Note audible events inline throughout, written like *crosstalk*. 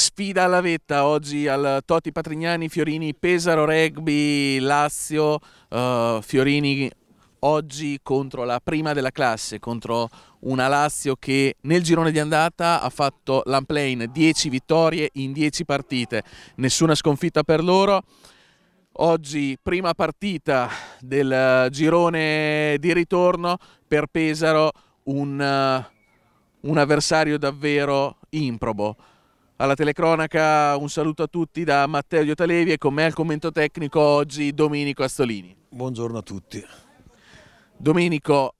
sfida alla vetta oggi al Totti Patrignani, Fiorini, Pesaro Rugby, Lazio, uh, Fiorini oggi contro la prima della classe, contro una Lazio che nel girone di andata ha fatto l'unplane 10 vittorie in 10 partite, nessuna sconfitta per loro. Oggi prima partita del eh, girone di ritorno per Pesaro, un, eh, un avversario davvero improbo alla telecronaca. Un saluto a tutti da Matteo Iotalevi e con me al commento tecnico oggi Domenico Astolini. Buongiorno a tutti. Domenico,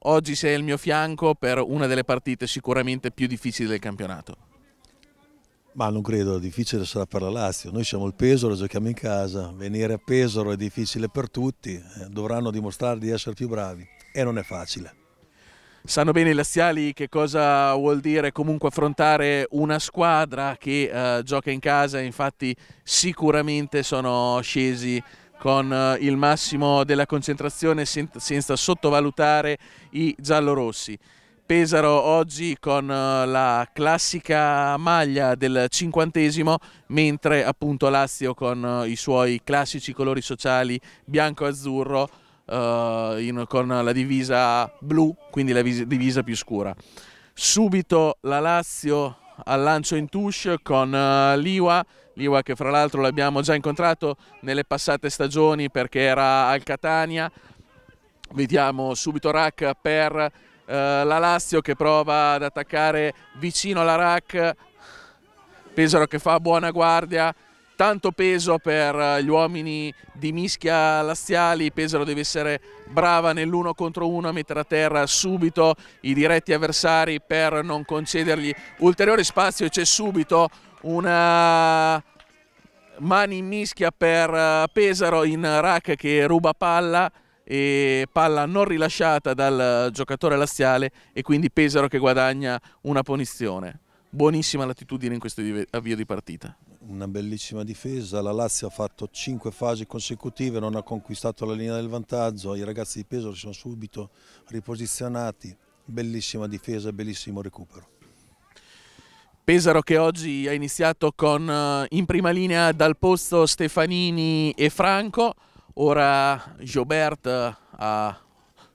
oggi sei al mio fianco per una delle partite sicuramente più difficili del campionato. Ma non credo, difficile sarà per la Lazio. Noi siamo il Pesaro, giochiamo in casa. Venire a Pesaro è difficile per tutti, eh, dovranno dimostrare di essere più bravi e non è facile sanno bene i laziali che cosa vuol dire comunque affrontare una squadra che eh, gioca in casa, infatti sicuramente sono scesi con eh, il massimo della concentrazione sen senza sottovalutare i giallorossi. Pesaro oggi con eh, la classica maglia del cinquantesimo, mentre appunto Lazio con eh, i suoi classici colori sociali bianco-azzurro uh, in, con la divisa blu, quindi la vis- divisa più scura. Subito la Lazio al lancio in touche con uh, Liwa, Liwa che fra l'altro l'abbiamo già incontrato nelle passate stagioni perché era al Catania. Vediamo subito Rack per uh, la Lazio che prova ad attaccare vicino alla Rack. Pesaro che fa buona guardia, tanto peso per eh, gli uomini di mischia laziali, Pesaro deve essere brava nell'uno contro uno a mettere a terra subito i diretti avversari per non concedergli ulteriore spazio, c'è subito una mani in mischia per eh, Pesaro in rack che ruba palla e palla non rilasciata dal giocatore laziale e quindi Pesaro che guadagna una punizione. Buonissima l'attitudine in questo avvio di partita una bellissima difesa, la Lazio ha fatto 5 fasi consecutive, non ha conquistato la linea del vantaggio, i ragazzi di Pesaro si sono subito riposizionati, bellissima difesa, bellissimo recupero. Pesaro che oggi ha iniziato con eh, in prima linea dal posto Stefanini e Franco, ora Gilbert eh, ha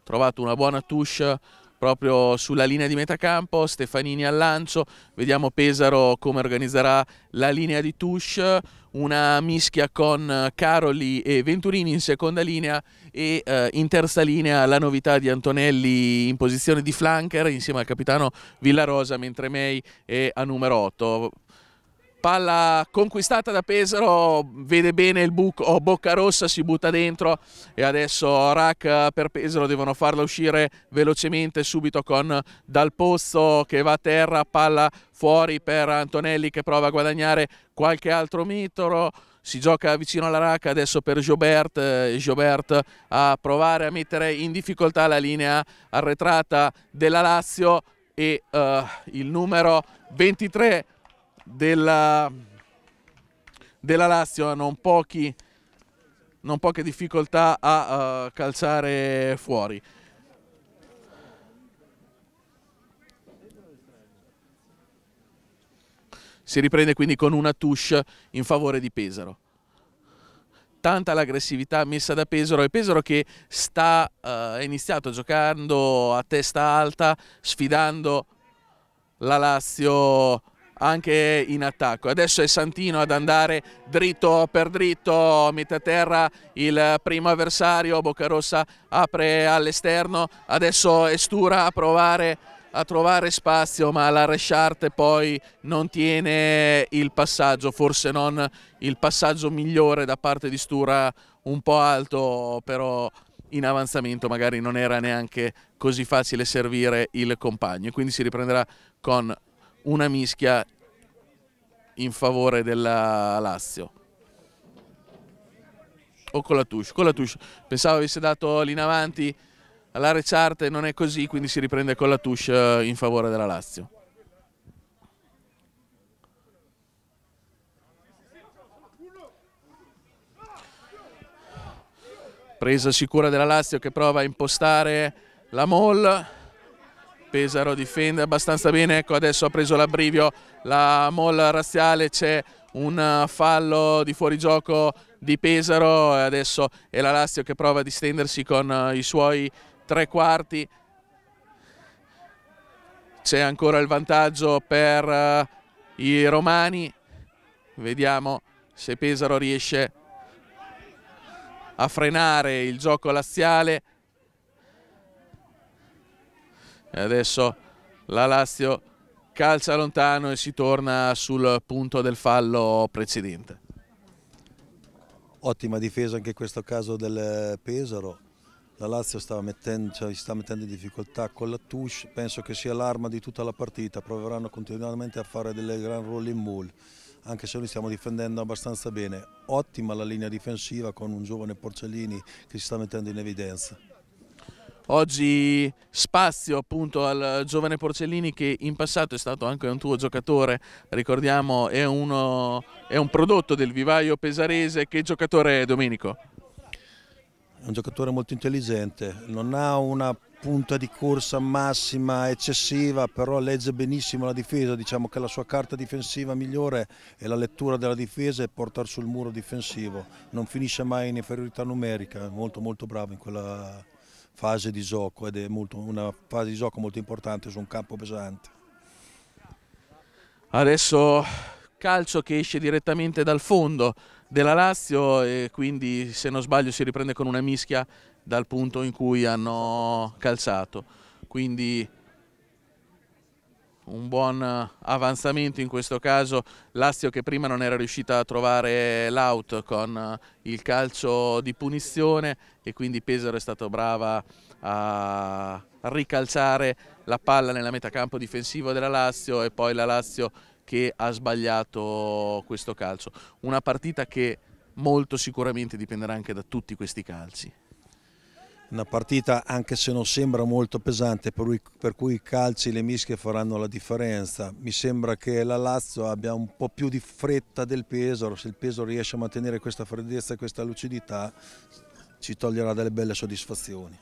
trovato una buona touche proprio sulla linea di metacampo, Stefanini al lancio, vediamo Pesaro come organizzerà la linea di touche, una mischia con Caroli e Venturini in seconda linea e eh, in terza linea la novità di Antonelli in posizione di flanker insieme al capitano Villarosa mentre May è a numero 8 palla conquistata da Pesaro, vede bene il buco, oh, Bocca Rossa si butta dentro e adesso Rack eh, per Pesaro devono farla uscire velocemente subito con Dal Pozzo che va a terra, palla fuori per Antonelli che prova a guadagnare qualche altro metro si gioca vicino alla racca adesso per Jobert, eh, Jobert a provare a mettere in difficoltà la linea arretrata della Lazio e uh, il numero 23 della, della Lazio ha eh, non, non, poche difficoltà a uh, calciare fuori. Si riprende quindi con una touche in favore di Pesaro. Tanta l'aggressività messa da Pesaro e Pesaro che sta, uh, iniziato giocando a testa alta, sfidando la Lazio anche in attacco. Adesso è Santino ad andare dritto per dritto, metà terra il primo avversario, Boccarossa apre all'esterno, adesso è Stura a provare a trovare spazio ma la Reshart poi non tiene il passaggio, forse non il passaggio migliore da parte di Stura un po' alto però in avanzamento magari non era neanche così facile servire il compagno quindi si riprenderà con una mischia in favore della Lazio. O con la touche, con la touche. Pensavo avesse dato lì in avanti alla e non è così, quindi si riprende con la touche eh, in favore della Lazio. Presa sicura della Lazio che prova a impostare la Moll Pesaro difende abbastanza bene, ecco adesso ha preso l'abbrivio la molla razziale, c'è un fallo di fuorigioco di Pesaro e adesso è la Lazio che prova a distendersi con eh, i suoi tre quarti. C'è ancora il vantaggio per eh, i romani, vediamo se Pesaro riesce a frenare il gioco laziale. E adesso la Lazio calcia lontano e si torna sul punto del fallo precedente. Ottima difesa anche in questo caso del Pesaro. La Lazio sta mettendo, cioè, sta mettendo in difficoltà con la touche, penso che sia l'arma di tutta la partita, proveranno continuamente a fare delle gran roll in mull, anche se noi stiamo difendendo abbastanza bene. Ottima la linea difensiva con un giovane Porcellini che si sta mettendo in evidenza. Oggi spazio appunto al giovane Porcellini che in passato è stato anche un tuo giocatore, ricordiamo è, uno, è un prodotto del vivaio pesarese, che giocatore è Domenico? È un giocatore molto intelligente, non ha una punta di corsa massima eccessiva, però legge benissimo la difesa, diciamo che la sua carta difensiva migliore è la lettura della difesa e portare sul muro difensivo, non finisce mai in inferiorità numerica, è molto molto bravo in quella fase di gioco ed è molto, una fase di gioco molto importante su un campo pesante. Adesso calcio che esce direttamente dal fondo della Lazio e quindi se non sbaglio si riprende con una mischia dal punto in cui hanno calzato. Quindi un buon eh, avanzamento in questo caso Lazio che prima non era riuscita a trovare l'out con eh, il calcio di punizione e quindi Pesaro è stato brava a ricalciare la palla nella metà campo difensivo della Lazio e poi la Lazio che ha sbagliato questo calcio. Una partita che molto sicuramente dipenderà anche da tutti questi calci una partita anche se non sembra molto pesante per cui, per cui i calci e le mischie faranno la differenza. Mi sembra che la Lazio abbia un po' più di fretta del Pesaro, se il Pesaro riesce a mantenere questa freddezza e questa lucidità ci toglierà delle belle soddisfazioni.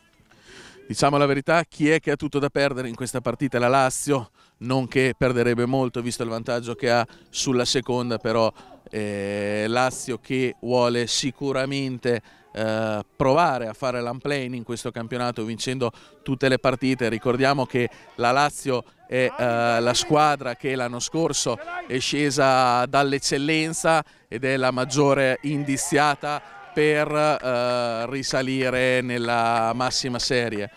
Diciamo la verità, chi è che ha tutto da perdere in questa partita? La Lazio, non che perderebbe molto visto il vantaggio che ha sulla seconda, però eh, Lazio che vuole sicuramente eh, provare a fare l'unplane in questo campionato vincendo tutte le partite. Ricordiamo che la Lazio è eh, la squadra che l'anno scorso è scesa dall'eccellenza ed è la maggiore indiziata per eh, risalire nella massima serie.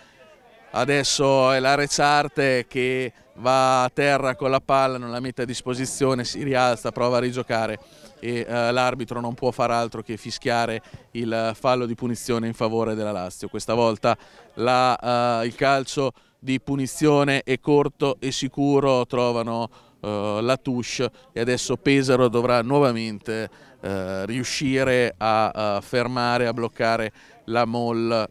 Adesso è la Rezzarte che va a terra con la palla, non la mette a disposizione, si rialza, prova a rigiocare e eh, l'arbitro non può far altro che fischiare il fallo di punizione in favore della Lazio. Questa volta la, eh, il calcio di punizione è corto e sicuro, trovano eh, la touche e adesso Pesaro dovrà nuovamente eh, riuscire a, a, fermare, a bloccare la molla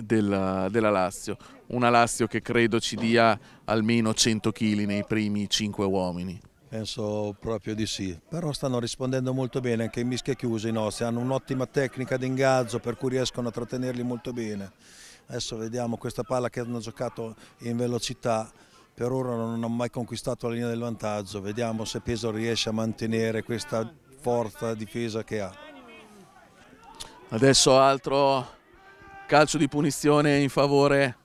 della, della Lazio. Una Lazio che credo ci dia almeno 100 kg nei primi 5 uomini. Penso proprio di sì, però stanno rispondendo molto bene anche in mischia chiusi i nostri, hanno un'ottima tecnica d'ingaggio per cui riescono a trattenerli molto bene. Adesso vediamo questa palla che hanno giocato in velocità, per ora non hanno mai conquistato la linea del vantaggio, vediamo se Peso riesce a mantenere questa forza difesa che ha. Adesso altro calcio di punizione in favore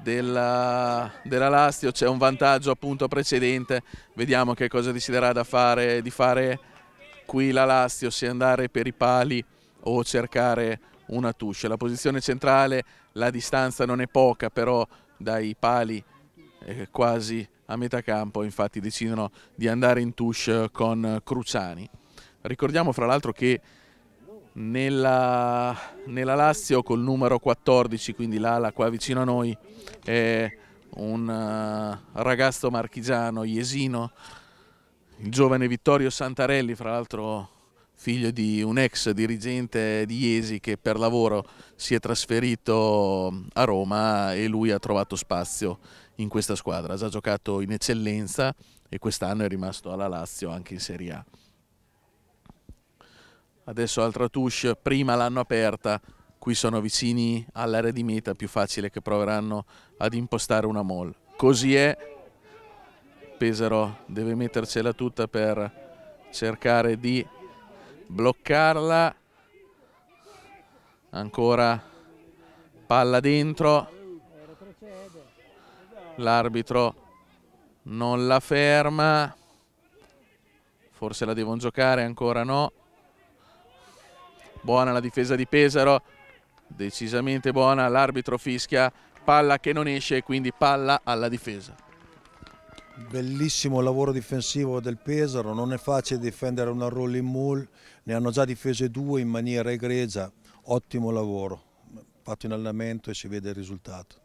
della, della Lazio c'è un vantaggio appunto precedente, vediamo che cosa deciderà da fare, di fare qui la Lazio, se andare per i pali o cercare una tuscia. La posizione centrale, la distanza non è poca, però dai pali eh, quasi a metà campo, infatti decidono di andare in touche con Cruciani. Ricordiamo fra l'altro che nella, nella Lazio col numero 14, quindi l'ala qua vicino a noi, è un eh, ragazzo marchigiano, Iesino, il giovane Vittorio Santarelli, fra l'altro figlio di un ex dirigente di Iesi che per lavoro si è trasferito a Roma e lui ha trovato spazio in questa squadra. Ha già giocato in eccellenza e quest'anno è rimasto alla Lazio anche in Serie A adesso altra touche, prima l'hanno aperta, qui sono vicini all'area di meta, più facile che proveranno ad impostare una mall. Così è, Pesaro deve mettercela tutta per cercare di bloccarla, ancora palla dentro, l'arbitro non la ferma, forse la devono giocare, ancora no buona la difesa di Pesaro, decisamente buona, l'arbitro fischia, palla che non esce, e quindi palla alla difesa. Bellissimo lavoro difensivo del Pesaro, non è facile difendere una rolling mall, ne hanno già difese due in maniera egregia, ottimo lavoro, fatto in allenamento e si vede il risultato.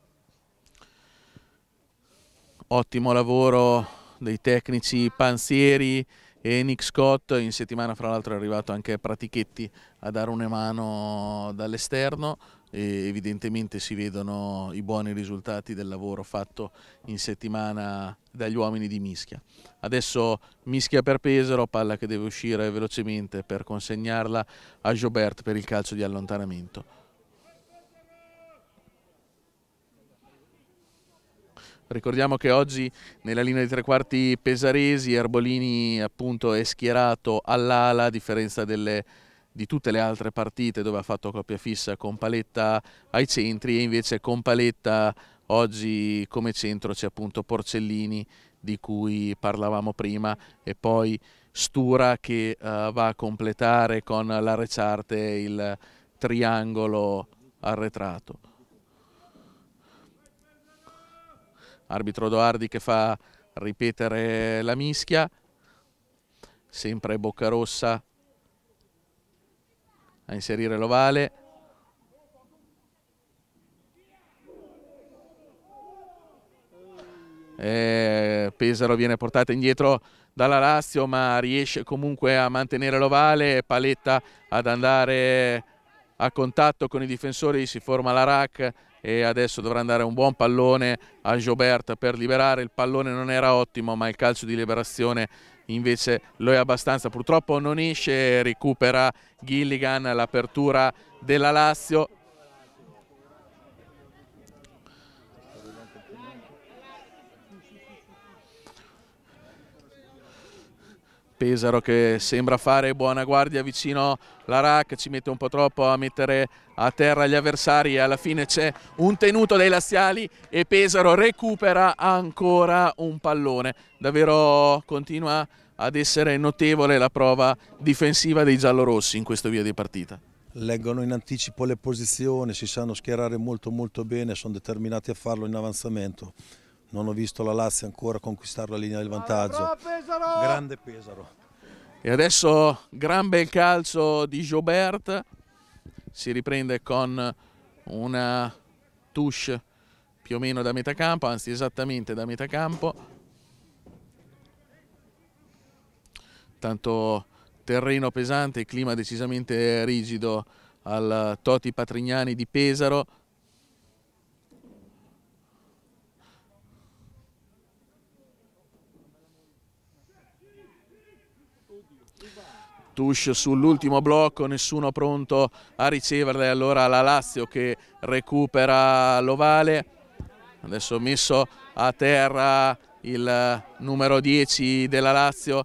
Ottimo lavoro dei tecnici panzieri, e Nick Scott in settimana fra l'altro è arrivato anche Pratichetti a dare una mano dall'esterno e evidentemente si vedono i buoni risultati del lavoro fatto in settimana dagli uomini di Mischia. Adesso Mischia per Pesaro, palla che deve uscire velocemente per consegnarla a Jobert per il calcio di allontanamento. Ricordiamo che oggi nella linea di tre quarti pesaresi Erbolini appunto è schierato all'ala a differenza delle, di tutte le altre partite dove ha fatto coppia fissa con Paletta ai centri e invece con Paletta oggi come centro c'è appunto Porcellini di cui parlavamo prima e poi Stura che uh, va a completare con la recciarte il triangolo arretrato. arbitro Doardi che fa ripetere la mischia, sempre Boccarossa a inserire l'ovale. Pesaro viene portata indietro dalla Lazio ma riesce comunque a mantenere l'ovale, Paletta ad andare a contatto con i difensori, si forma la RAC e adesso dovrà andare un buon pallone a Gobert per liberare, il pallone non era ottimo ma il calcio di liberazione invece lo è abbastanza, purtroppo non esce, recupera Gilligan l'apertura della Lazio, Pesaro che sembra fare buona guardia vicino la RAC, ci mette un po' troppo a mettere a terra gli avversari e alla fine c'è un tenuto dei laziali e Pesaro recupera ancora un pallone. Davvero continua ad essere notevole la prova difensiva dei giallorossi in questo via di partita. Leggono in anticipo le posizioni, si sanno schierare molto molto bene, sono determinati a farlo in avanzamento non ho visto la Lazio ancora conquistare la linea del vantaggio. Pesaro! Grande Pesaro. E adesso gran bel calcio di Jobert, si riprende con una touche più o meno da metà campo, anzi esattamente da metà campo. Tanto terreno pesante, clima decisamente rigido al Toti Patrignani di Pesaro touche sull'ultimo blocco, nessuno pronto a riceverle, allora la Lazio che recupera l'ovale, adesso messo a terra il numero 10 della Lazio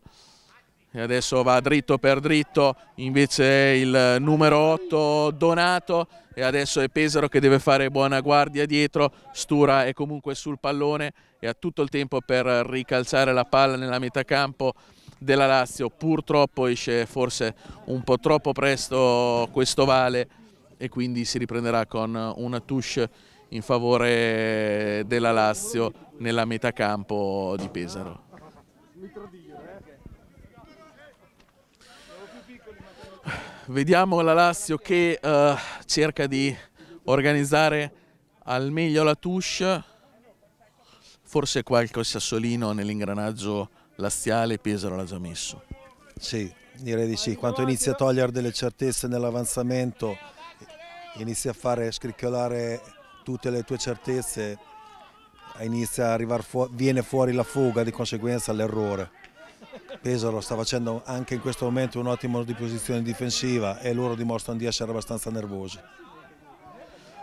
e adesso va dritto per dritto invece il numero 8 Donato e adesso è Pesaro che deve fare buona guardia dietro, Stura è comunque sul pallone e ha tutto il tempo per ricalzare la palla nella metà campo della Lazio, purtroppo esce forse un po' troppo presto questo Vale e quindi si riprenderà con una touche in favore della Lazio nella metà campo di Pesaro. Vediamo la Lazio che uh, cerca di organizzare al meglio la touche, forse qualche sassolino nell'ingranaggio laziale Pesaro l'ha già messo. Sì, direi di sì, quando inizia a togliere delle certezze nell'avanzamento, inizia a fare scricchiolare tutte le tue certezze, inizia a arrivare fuori, viene fuori la fuga, di conseguenza l'errore. Pesaro sta facendo anche in questo momento un ottimo lavoro di posizione difensiva e loro dimostrano di essere abbastanza nervosi.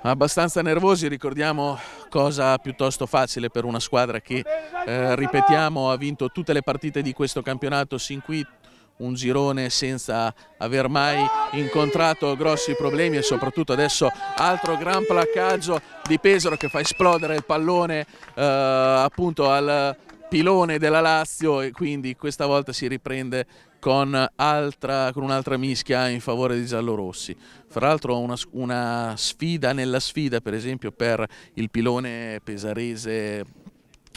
Abbastanza nervosi, ricordiamo cosa piuttosto facile per una squadra che, eh, ripetiamo, ha vinto tutte le partite di questo campionato sin qui, un girone senza aver mai incontrato grossi problemi e soprattutto adesso altro gran placcaggio di Pesaro che fa esplodere il pallone eh, appunto al pilone della Lazio e quindi questa volta si riprende con, altra, con un'altra mischia in favore di giallorossi. Fra l'altro una, una sfida nella sfida per esempio per il pilone pesarese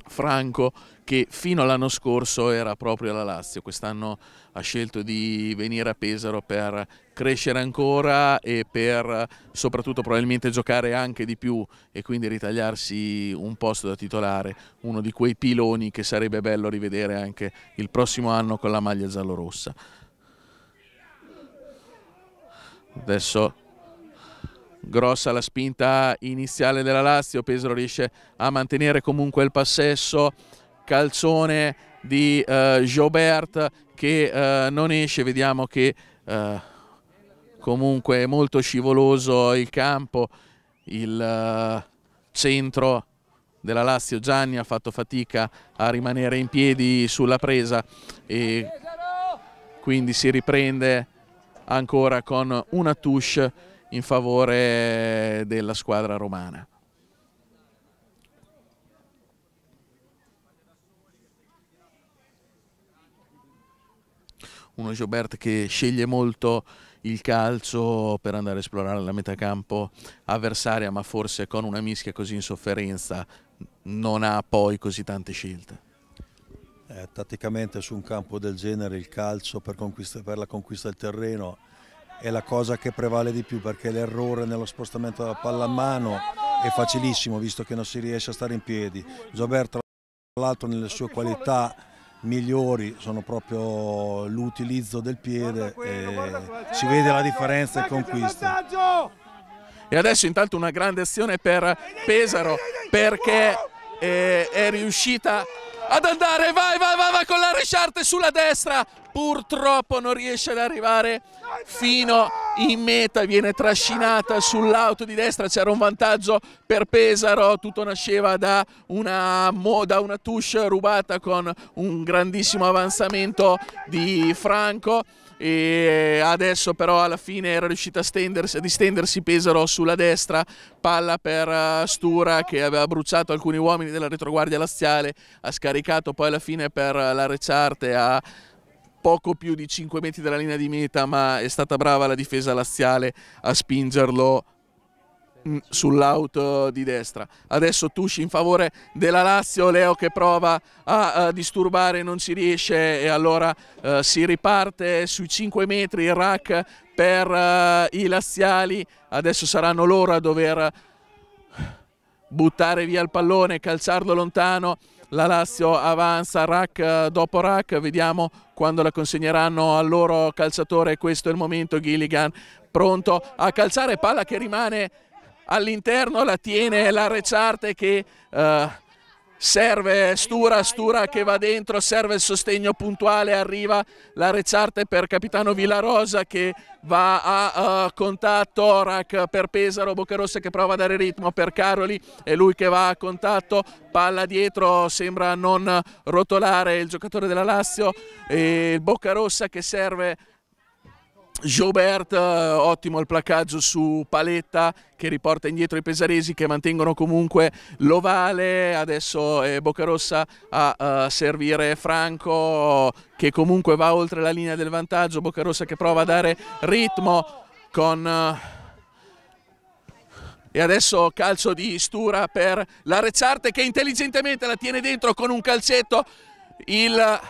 Franco che fino all'anno scorso era proprio la Lazio, quest'anno ha scelto di venire a Pesaro per crescere ancora e per soprattutto probabilmente giocare anche di più e quindi ritagliarsi un posto da titolare, uno di quei piloni che sarebbe bello rivedere anche il prossimo anno con la maglia giallorossa. Adesso grossa la spinta iniziale della Lazio, Pesaro riesce a mantenere comunque il passesso, calzone di eh, Jobert che eh, non esce, vediamo che eh, comunque è molto scivoloso il campo, il eh, centro della Lazio Gianni ha fatto fatica a rimanere in piedi sulla presa e quindi si riprende ancora con una touche in favore della squadra romana. uno Gioberto che sceglie molto il calcio per andare a esplorare la metà campo avversaria, ma forse con una mischia così in sofferenza non ha poi così tante scelte. Eh, tatticamente su un campo del genere il calcio per, per la conquista del terreno è la cosa che prevale di più perché l'errore nello spostamento della palla a mano è facilissimo visto che non si riesce a stare in piedi. Gioberto tra l'altro nelle sue qualità migliori sono proprio l'utilizzo del piede quello, si vede la differenza e conquista. E adesso intanto una grande azione per Pesaro perché è riuscita ad andare, vai, vai, vai, vai con la Richard sulla destra. Purtroppo non riesce ad arrivare fino in meta, viene trascinata sull'auto di destra, c'era un vantaggio per Pesaro, tutto nasceva da una, da una touche rubata con un grandissimo avanzamento di Franco e eh, adesso però alla fine era riuscita a stendersi, a distendersi Pesaro sulla destra, palla per eh, Stura che aveva bruciato alcuni uomini della retroguardia laziale, ha scaricato poi alla fine per eh, la Recharte a poco più di 5 metri dalla linea di meta ma è stata brava la difesa laziale a spingerlo Mm, sull'auto di destra. Adesso Tusci in favore della Lazio, Leo che prova a, disturbare non ci riesce e allora eh, si riparte sui 5 metri il rack per eh, i laziali, adesso saranno loro a dover buttare via il pallone, calciarlo lontano. La Lazio avanza rack eh, dopo rack, vediamo quando la consegneranno al loro calciatore, questo è il momento Gilligan pronto a calciare, palla che rimane all'interno la tiene la Recciarte che eh, serve Stura, Stura che va dentro, serve il sostegno puntuale, arriva la Recciarte per capitano Villarosa che va a uh, eh, contatto, Orac per Pesaro, Boccarossa che prova a dare ritmo per Caroli è lui che va a contatto, palla dietro, sembra non rotolare il giocatore della Lazio e Boccarossa che serve Jobert, eh, ottimo il placcaggio su Paletta che riporta indietro i pesaresi che mantengono comunque l'ovale, adesso è eh, Boccarossa a uh, servire Franco che comunque va oltre la linea del vantaggio, Boccarossa che prova a dare ritmo con... Uh, e adesso calcio di Stura per la Rezzarte che intelligentemente la tiene dentro con un calcetto il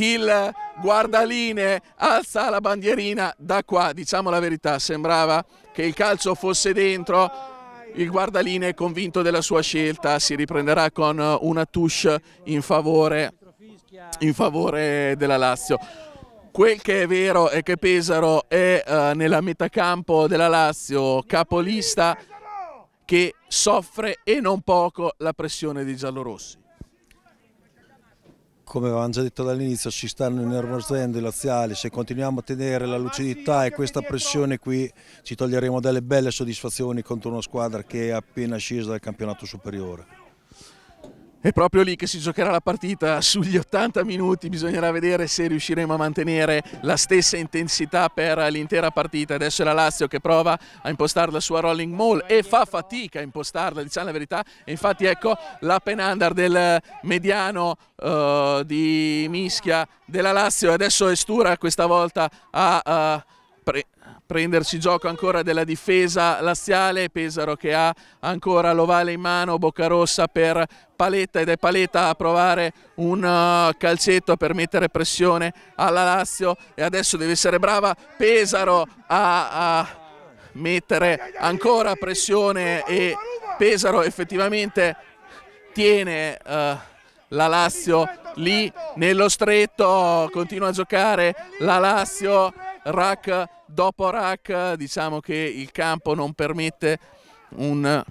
il guardaline alza la bandierina da qua, diciamo la verità, sembrava che il calcio fosse dentro. Il guardaline è convinto della sua scelta, si riprenderà con una touche in favore, in favore della Lazio. Quel che è vero è che Pesaro è eh, nella metacampo della Lazio, capolista che soffre e non poco la pressione dei giallorossi come avevamo già detto dall'inizio, ci stanno innervosendo i laziali, se continuiamo a tenere la lucidità e questa pressione qui ci toglieremo delle belle soddisfazioni contro una squadra che è appena scesa dal campionato superiore. È proprio lì che si giocherà la partita, sugli 80 minuti bisognerà vedere se riusciremo a mantenere la stessa intensità per l'intera partita. Adesso è la Lazio che prova a impostare la sua rolling mall e fa fatica a impostarla, diciamo la verità. E infatti ecco la penandar del mediano uh, di Mischia della Lazio. Adesso è Stura questa volta a... Uh, prenderci gioco ancora della difesa laziale, Pesaro che ha ancora l'ovale in mano, bocca rossa per Paletta ed è Paletta a provare un uh, calcetto per mettere pressione alla Lazio e adesso deve essere brava Pesaro a, a mettere ancora pressione e Pesaro effettivamente tiene... Uh, la Lazio lì nello stretto, continua a giocare la Lazio, Rack Dopo Rack diciamo che il campo non permette un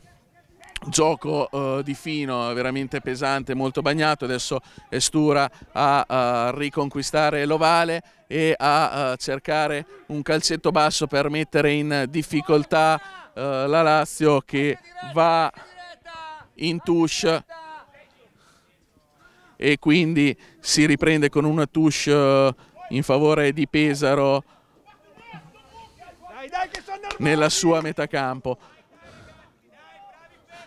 gioco uh, di fino veramente pesante, molto bagnato, adesso è Stura a uh, eh, riconquistare l'ovale e a uh, eh, cercare un calcetto basso per mettere in difficoltà la Lazio che va in touche e quindi si riprende con una touche in favore di Pesaro nella sua metà campo.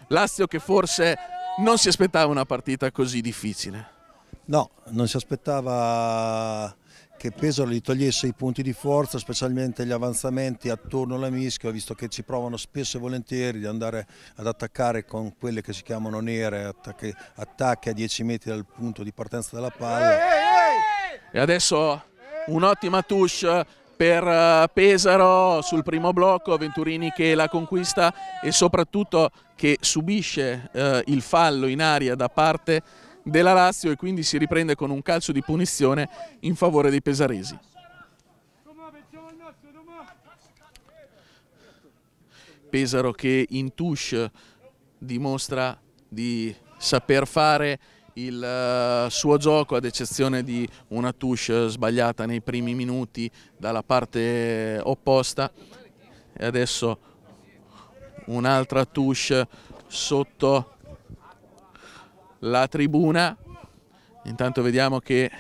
Lazio che forse non si aspettava una partita così difficile. No, non si aspettava che Pesaro gli togliesse i punti di forza, specialmente gli avanzamenti attorno alla mischia, visto che ci provano spesso e volentieri di andare ad attaccare con quelle che si chiamano nere, attacchi, attacchi a 10 metri dal punto di partenza della palla. E adesso un'ottima touche per eh, Pesaro sul primo blocco, Venturini che la conquista e soprattutto che subisce eh, il fallo in aria da parte della Lazio e quindi si riprende con un calcio di punizione in favore dei pesaresi. Pesaro che in touche dimostra di saper fare il eh, suo gioco ad eccezione di una touche sbagliata nei primi minuti dalla parte opposta e adesso un'altra touche sotto la tribuna intanto vediamo che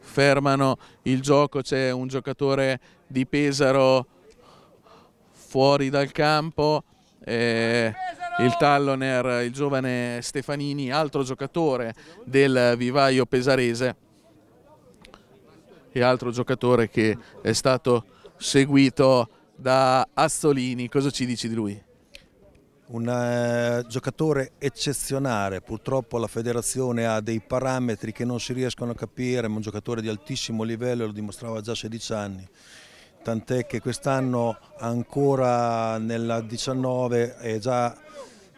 fermano il gioco c'è un giocatore di Pesaro fuori dal campo eh, il talloner, il giovane Stefanini, altro giocatore del vivaio pesarese e altro giocatore che è stato seguito da Azzolini. Cosa ci dici di lui? un eh, giocatore eccezionale, purtroppo la federazione ha dei parametri che non si riescono a capire, ma un giocatore di altissimo livello, lo dimostrava già a 16 anni, tant'è che quest'anno ancora nella 19 è già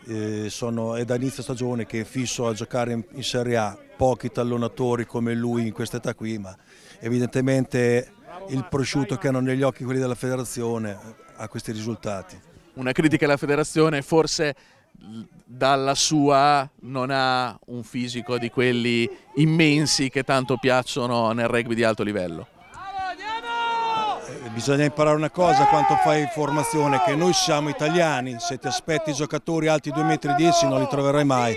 eh, sono, è da inizio stagione che è fisso a giocare in, in, Serie A, pochi tallonatori come lui in questa età qui, ma evidentemente il prosciutto che hanno negli occhi quelli della federazione eh, ha questi risultati. Una critica alla federazione forse dalla sua non ha un fisico di quelli immensi che tanto piacciono nel rugby di alto livello bisogna imparare una cosa quando fai formazione, che noi siamo italiani, se ti aspetti giocatori alti 2,10 m non li troverai mai.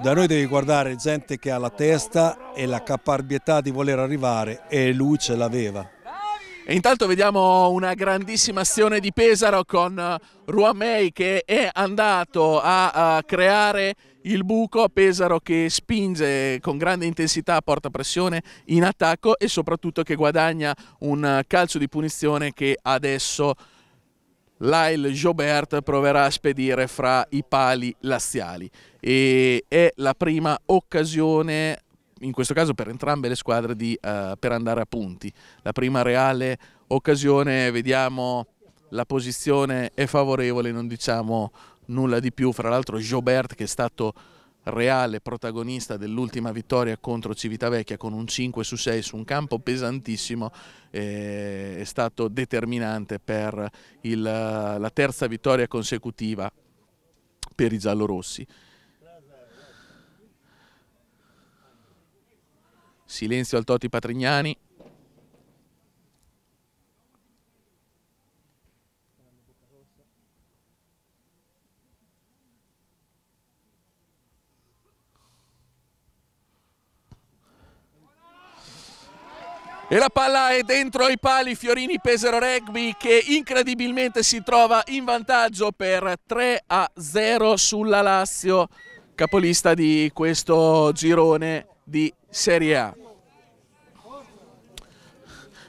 Da noi devi guardare gente che ha la testa e la caparbietà di voler arrivare e lui ce l'aveva. E intanto vediamo una grandissima azione di Pesaro con Ruamei che è andato a, a creare il buco, a Pesaro che spinge con grande intensità porta pressione in attacco e soprattutto che guadagna un calcio di punizione che adesso Lyle Jobert proverà a spedire fra i pali laziali e è la prima occasione in questo caso per entrambe le squadre di, uh, per andare a punti la prima reale occasione vediamo la posizione è favorevole non diciamo nulla di più. Fra l'altro Jobert che è stato reale protagonista dell'ultima vittoria contro Civitavecchia con un 5 su 6 su un campo pesantissimo eh, è stato determinante per il, la terza vittoria consecutiva per i giallorossi. Silenzio al Toti Patrignani. e la palla è dentro i pali Fiorini Pesaro Rugby che incredibilmente si trova in vantaggio per 3 a 0 sulla Lazio capolista di questo girone di Serie A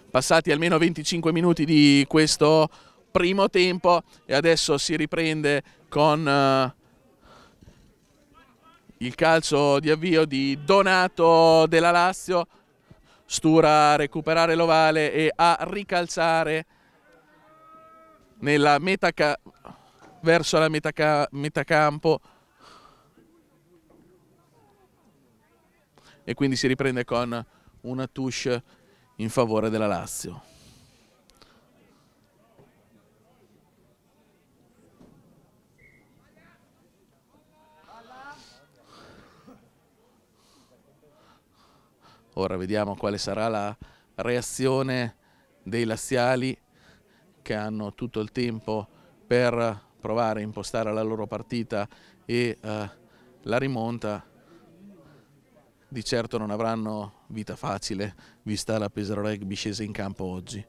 passati almeno 25 minuti di questo primo tempo e adesso si riprende con eh, il calcio di avvio di Donato della Lazio Stura a recuperare l'ovale e a ricalzare nella metaca verso la metaca metacampo e quindi si riprende con una touche in favore della Lazio. Ora vediamo quale sarà la reazione dei laziali che hanno tutto il tempo per provare a impostare la loro partita e eh, la rimonta. Di certo non avranno vita facile vista la Pesaro Rugby scesa in campo oggi.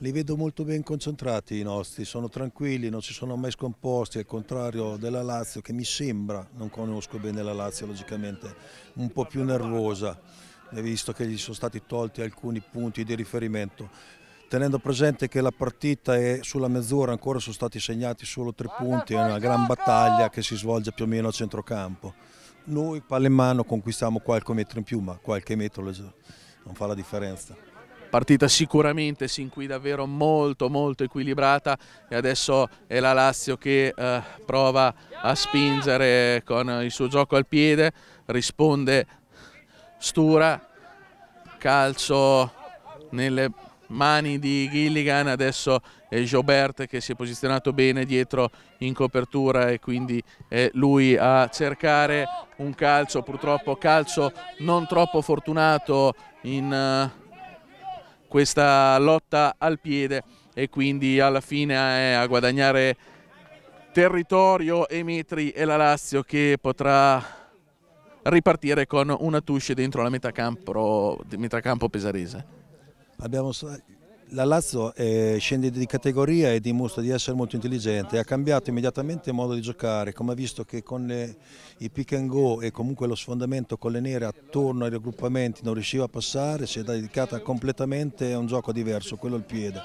Li vedo molto ben concentrati i nostri, sono tranquilli, non si sono mai scomposti, al contrario della Lazio che mi sembra, non conosco bene la Lazio logicamente, un po' più nervosa visto che gli sono stati tolti alcuni punti di riferimento. Tenendo presente che la partita è sulla mezz'ora, ancora sono stati segnati solo tre punti, è una gran battaglia che si svolge più o meno a centrocampo. Noi, palle in mano, conquistiamo qualche metro in più, ma qualche metro non fa la differenza partita sicuramente sin qui davvero molto molto equilibrata e adesso è la Lazio che eh, prova a spingere con il suo gioco al piede, risponde Stura, calcio nelle mani di Gilligan, adesso è Jobert che si è posizionato bene dietro in copertura e quindi è lui a cercare un calcio, purtroppo calcio non troppo fortunato in eh, questa lotta al piede e quindi alla fine è a guadagnare territorio e metri e la Lazio che potrà ripartire con una touche dentro la metacampo, metacampo pesarese. Abbiamo, la Lazio eh, scende di categoria e dimostra di essere molto intelligente, ha cambiato immediatamente il modo di giocare, come ha visto che con le, eh, i pick and go e comunque lo sfondamento con le nere attorno ai raggruppamenti non riusciva a passare, si è dedicata completamente a un gioco diverso, quello al piede,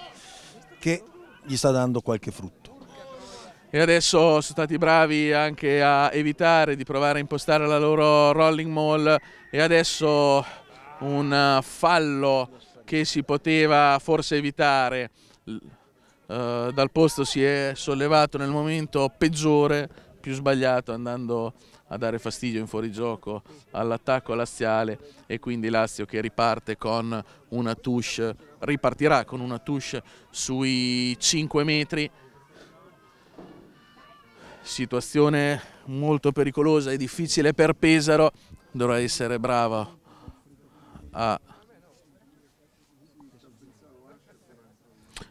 che gli sta dando qualche frutto e adesso sono stati bravi anche a evitare di provare a impostare la loro rolling mall e adesso un fallo che si poteva forse evitare uh, dal posto si è sollevato nel momento peggiore più sbagliato andando a dare fastidio in fuorigioco all'attacco laziale e quindi Lazio che riparte con una touche ripartirà con una touche sui 5 metri situazione molto pericolosa e difficile per Pesaro, dovrà essere bravo a,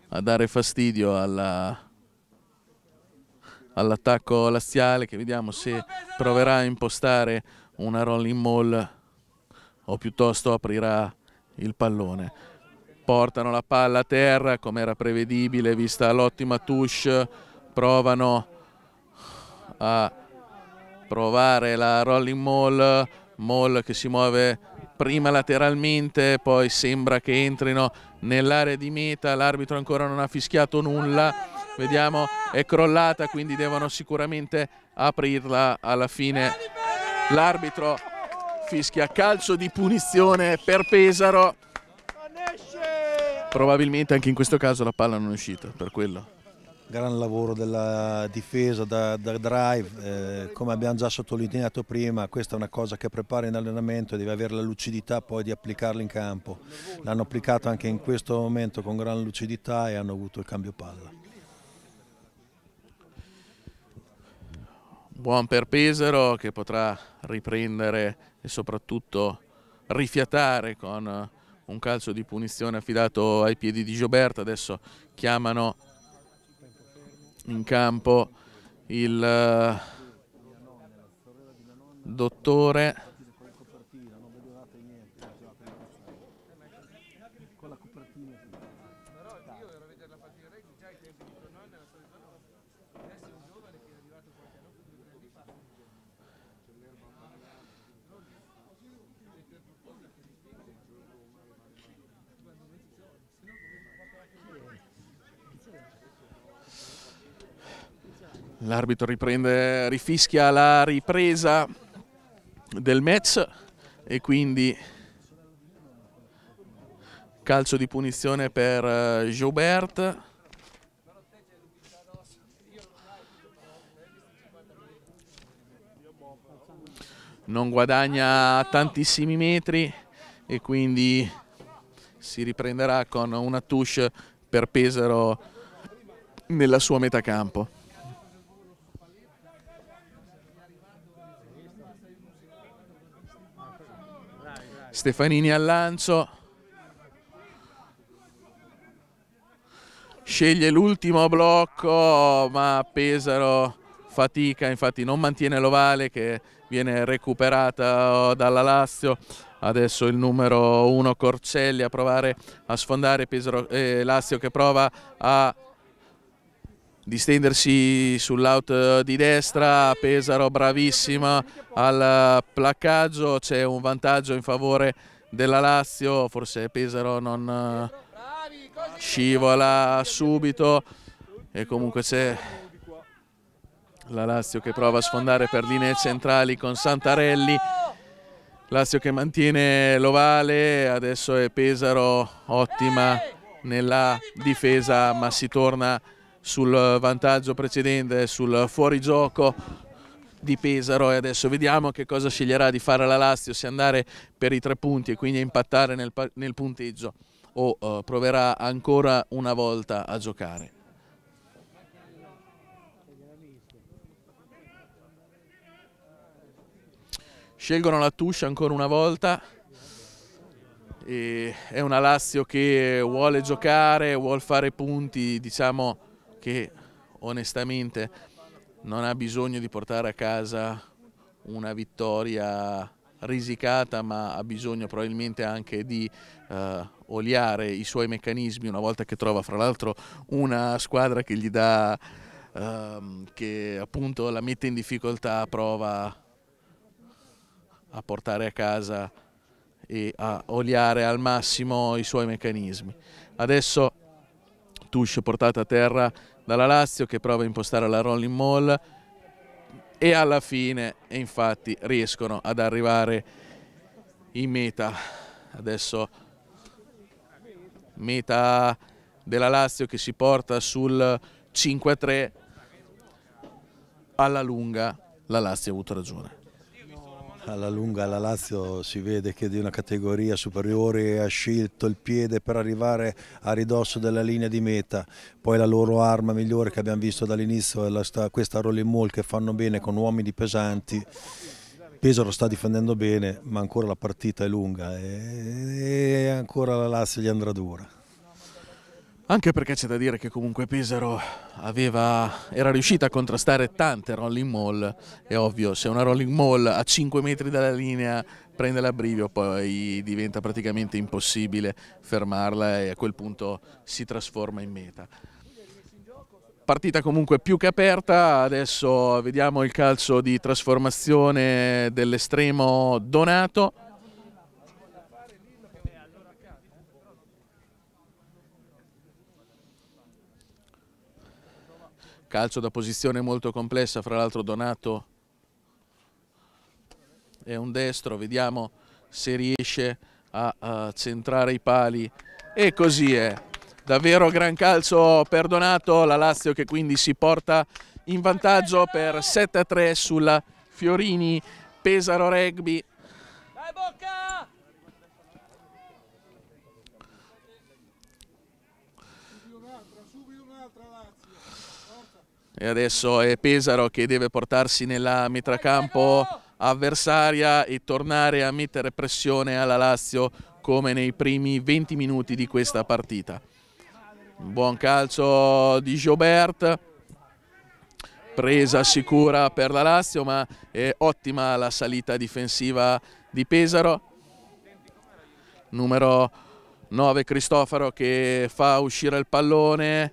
a dare fastidio all'attacco all laziale che vediamo se proverà a impostare una rolling mall o piuttosto aprirà il pallone. Portano la palla a terra come era prevedibile vista l'ottima touche, provano a provare la rolling mall, mall che si muove prima lateralmente, poi sembra che entrino nell'area di meta, l'arbitro ancora non ha fischiato nulla, vediamo è crollata quindi devono sicuramente aprirla alla fine. L'arbitro fischia calcio di punizione per Pesaro. Probabilmente anche in questo caso la palla non è uscita, per quello gran lavoro della difesa da, da drive, eh, come abbiamo già sottolineato prima, questa è una cosa che prepara in allenamento e deve avere la lucidità poi di applicarla in campo. L'hanno applicato anche in questo momento con gran lucidità e hanno avuto il cambio palla. Buon per Pesaro che potrà riprendere e soprattutto rifiatare con un calcio di punizione affidato ai piedi di Gioberto. Adesso chiamano in campo il eh, dottore L'arbitro riprende, rifischia la ripresa del Metz e quindi calcio di punizione per eh, Joubert. Non guadagna tantissimi metri e quindi si riprenderà con una touche per Pesaro nella sua metà campo. Stefanini al lancio. Sceglie l'ultimo blocco, ma Pesaro fatica, infatti non mantiene l'ovale che viene recuperata oh, dalla Lazio. Adesso il numero 1 Corcelli a provare a sfondare Pesaro, eh, Lazio che prova a distendersi sull'out eh, di destra, Pesaro bravissima al placcaggio, c'è un vantaggio in favore della Lazio, forse Pesaro non eh, scivola subito e comunque c'è la Lazio che prova a sfondare per linee centrali con Santarelli, Lazio che mantiene l'ovale, adesso è Pesaro ottima nella difesa ma si torna a sul vantaggio precedente, sul fuorigioco di Pesaro e adesso vediamo che cosa sceglierà di fare la Lazio, se andare per i tre punti e quindi impattare nel, nel punteggio o uh, proverà ancora una volta a giocare. Scelgono la Tuscia ancora una volta. E è una Lazio che vuole giocare, vuole fare punti, diciamo che onestamente non ha bisogno di portare a casa una vittoria risicata ma ha bisogno probabilmente anche di eh, oliare i suoi meccanismi una volta che trova fra l'altro una squadra che gli dà ehm, che appunto la mette in difficoltà prova a portare a casa e a oliare al massimo i suoi meccanismi adesso touche portata a terra dalla Lazio che prova a impostare la Rolling Mall e alla fine infatti riescono ad arrivare in meta. Adesso meta della Lazio che si porta sul 5-3 alla lunga la Lazio ha avuto ragione alla lunga la Lazio si vede che di una categoria superiore ha scelto il piede per arrivare a ridosso della linea di meta, poi la loro arma migliore che abbiamo visto dall'inizio è questa rolling in mall che fanno bene con uomini pesanti. Pesaro sta difendendo bene, ma ancora la partita è lunga e ancora la Lazio gli andrà dura. Anche perché c'è da dire che comunque Pesaro aveva, era riuscita a contrastare tante rolling mall, è ovvio, se una rolling mall a 5 metri dalla linea prende l'abbrivio poi diventa praticamente impossibile fermarla e a quel punto si trasforma in meta. Partita comunque più che aperta, adesso vediamo il calcio di trasformazione dell'estremo Donato calcio da posizione molto complessa, fra l'altro Donato è un destro, vediamo se riesce a, a centrare i pali e così è. Davvero gran calcio per Donato, la Lazio che quindi si porta in vantaggio per 7-3 sulla Fiorini Pesaro Rugby. Dai, bocca! e adesso è Pesaro che deve portarsi nella mitracampo avversaria e tornare a mettere pressione alla Lazio come nei primi 20 minuti di questa partita. Buon calcio di Gobert, presa sicura per la Lazio ma è ottima la salita difensiva di Pesaro. Numero 9 Cristoforo che fa uscire il pallone,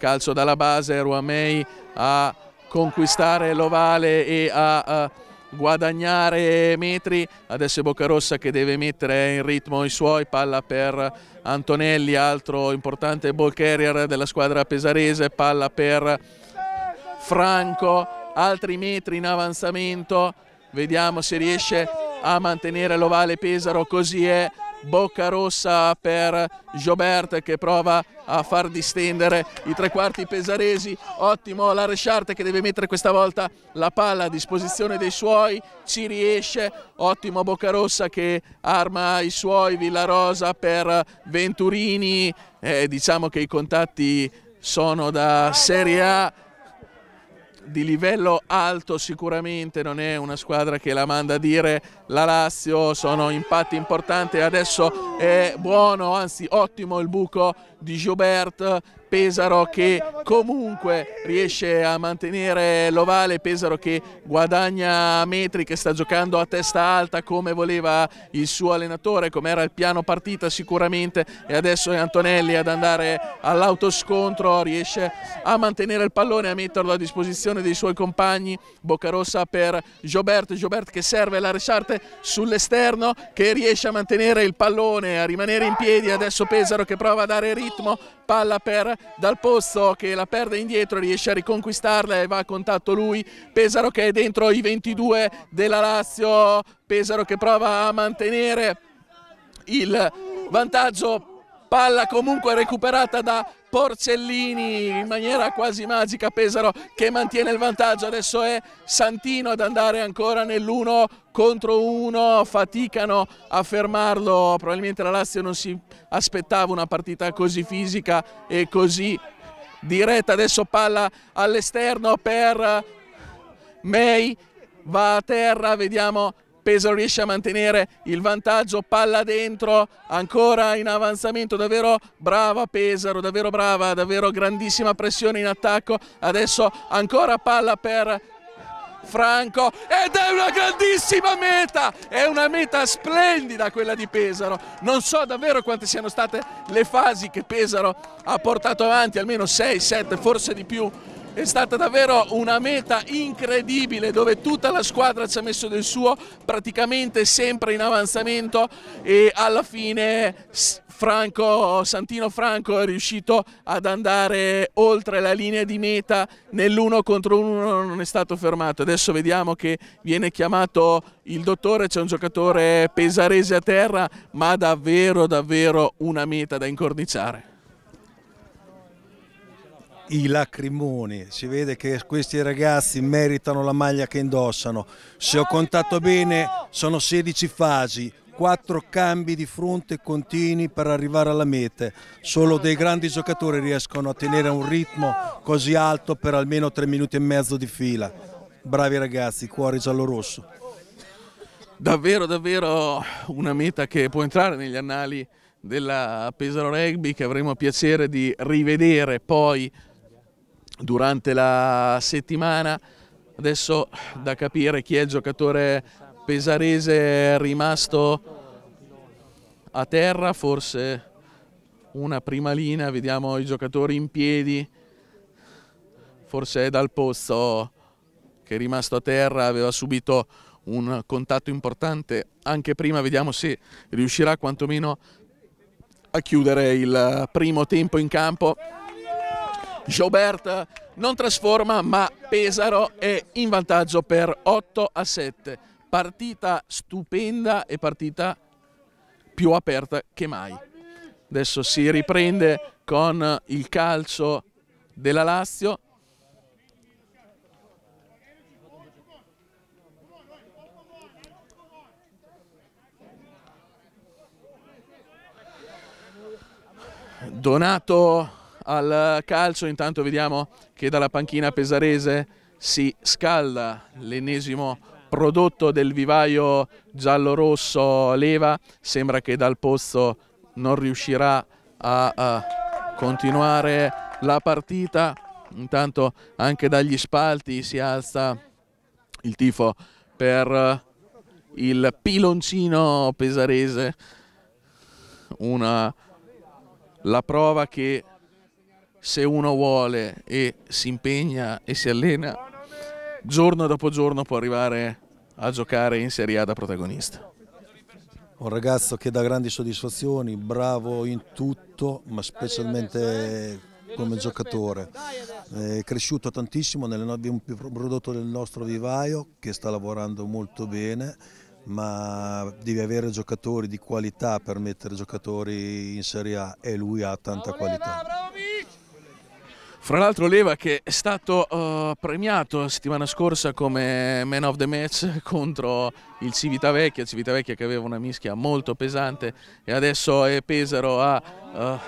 calcio dalla base, Ruamei a conquistare l'ovale e a, a guadagnare metri, adesso è Boccarossa che deve mettere in ritmo i suoi, palla per Antonelli, altro importante ball carrier della squadra pesarese, palla per Franco, altri metri in avanzamento, vediamo se riesce a mantenere l'ovale Pesaro, così è bocca rossa per Jobert che prova a far distendere i tre quarti pesaresi, ottimo la Resciarte che deve mettere questa volta la palla a disposizione dei suoi, ci riesce, ottimo Boccarossa che arma i suoi, Villarosa per Venturini, eh, diciamo che i contatti sono da Serie A di livello alto sicuramente non è una squadra che la manda a dire la Lazio, sono impatti importanti, adesso è buono, anzi ottimo il buco di Gilbert Pesaro che comunque riesce a mantenere l'ovale, Pesaro che guadagna metri, che sta giocando a testa alta come voleva il suo allenatore, come era il piano partita sicuramente e adesso è Antonelli ad andare all'autoscontro, riesce a mantenere il pallone, a metterlo a disposizione dei suoi compagni, Boccarossa per Gobert, Gobert che serve la Resarte sull'esterno che riesce a mantenere il pallone, a rimanere in piedi, adesso Pesaro che prova a dare ritmo, palla per dal posto che la perde indietro riesce a riconquistarla e va a contatto lui, Pesaro che è dentro i 22 della Lazio, Pesaro che prova a mantenere il vantaggio, palla comunque recuperata da Porcellini in maniera quasi magica Pesaro che mantiene il vantaggio adesso è Santino ad andare ancora nell'1 contro 1 faticano a fermarlo probabilmente la Lazio non si aspettava una partita così fisica e così diretta adesso palla all'esterno per May va a terra vediamo Pesaro riesce a mantenere il vantaggio, palla dentro, ancora in avanzamento, davvero brava Pesaro, davvero brava, davvero grandissima pressione in attacco, adesso ancora palla per Franco ed è una grandissima meta, è una meta splendida quella di Pesaro, non so davvero quante siano state le fasi che Pesaro ha portato avanti, almeno 6, 7, forse di più è stata davvero una meta incredibile dove tutta la squadra ci ha messo del suo praticamente sempre in avanzamento e alla fine Franco, Santino Franco è riuscito ad andare oltre la linea di meta nell'uno contro uno non è stato fermato. Adesso vediamo che viene chiamato il dottore, c'è un giocatore pesarese a terra ma davvero davvero una meta da incorniciare i lacrimoni, si vede che questi ragazzi meritano la maglia che indossano, se ho contato bene sono 16 fasi, 4 cambi di fronte continui per arrivare alla meta, solo dei grandi giocatori riescono a tenere un ritmo così alto per almeno 3 minuti e mezzo di fila, bravi ragazzi, cuori giallo-rosso. Davvero, davvero una meta che può entrare negli annali della Pesaro Rugby che avremo piacere di rivedere poi durante la settimana. Adesso da capire chi è il giocatore pesarese rimasto a terra, forse una prima linea, vediamo i giocatori in piedi, forse è dal pozzo che è rimasto a terra, aveva subito un contatto importante anche prima, vediamo se riuscirà quantomeno a chiudere il primo tempo in campo. Gobert non trasforma ma Pesaro è in vantaggio per 8 a 7. Partita stupenda e partita più aperta che mai. Adesso si riprende con il calcio della Lazio. Donato al calcio, intanto vediamo che dalla panchina pesarese si scalda l'ennesimo prodotto del vivaio giallo-rosso Leva, sembra che dal pozzo non riuscirà a, a continuare la partita, intanto anche dagli spalti si alza il tifo per il piloncino pesarese, una, la prova che se uno vuole e si impegna e si allena, giorno dopo giorno può arrivare a giocare in Serie A da protagonista. Un ragazzo che dà grandi soddisfazioni, bravo in tutto, ma specialmente come giocatore. È cresciuto tantissimo, abbiamo prodotto del nostro vivaio che sta lavorando molto bene, ma devi avere giocatori di qualità per mettere giocatori in Serie A e lui ha tanta qualità. Fra l'altro Leva che è stato uh, premiato settimana scorsa come Man of the Match *laughs* contro il Civitavecchia, Civitavecchia che aveva una mischia molto pesante e adesso è Pesaro a uh,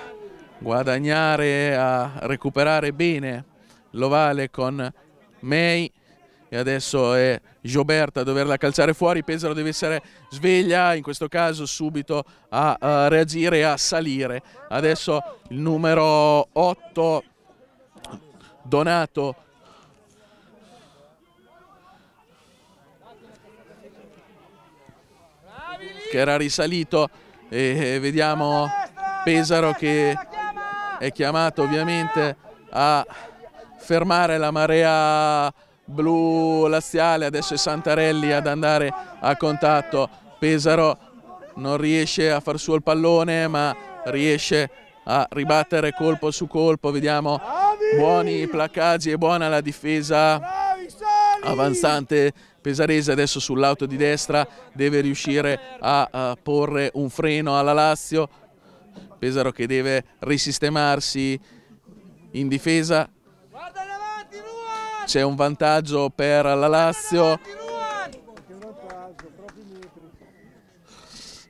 guadagnare, a recuperare bene l'ovale con May e adesso è Gioberta a doverla calzare fuori, Pesaro deve essere sveglia, in questo caso subito a, a eh, reagire e a salire. Adesso il numero 8 Donato che era risalito e vediamo Pesaro che è chiamato ovviamente a fermare la marea blu laziale adesso è Santarelli ad andare a contatto Pesaro non riesce a far suo il pallone ma riesce a ribattere colpo su colpo, vediamo buoni placcaggi e buona la difesa avanzante Pesarese adesso sull'auto di destra deve riuscire a, a porre un freno alla Lazio Pesaro che deve risistemarsi in difesa c'è un vantaggio per la Lazio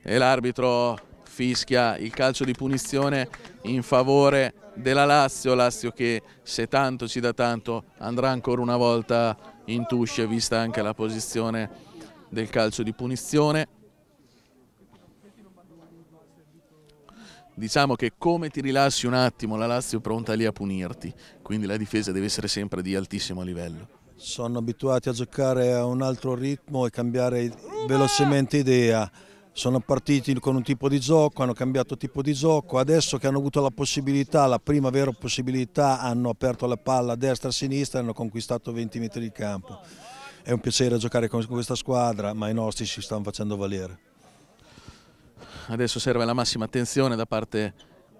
e l'arbitro fischia il calcio di punizione in favore della Lazio, Lazio che se tanto ci dà tanto andrà ancora una volta in tusce vista anche la posizione del calcio di punizione. Diciamo che come ti rilassi un attimo la Lazio è pronta lì a punirti, quindi la difesa deve essere sempre di altissimo livello. Sono abituati a giocare a un altro ritmo e cambiare velocemente idea sono partiti con un tipo di gioco, hanno cambiato tipo di gioco, adesso che hanno avuto la possibilità, la prima vera possibilità, hanno aperto la palla a destra e a sinistra e hanno conquistato 20 metri di campo. È un piacere giocare con questa squadra, ma i nostri si stanno facendo valere. Adesso serve la massima attenzione da parte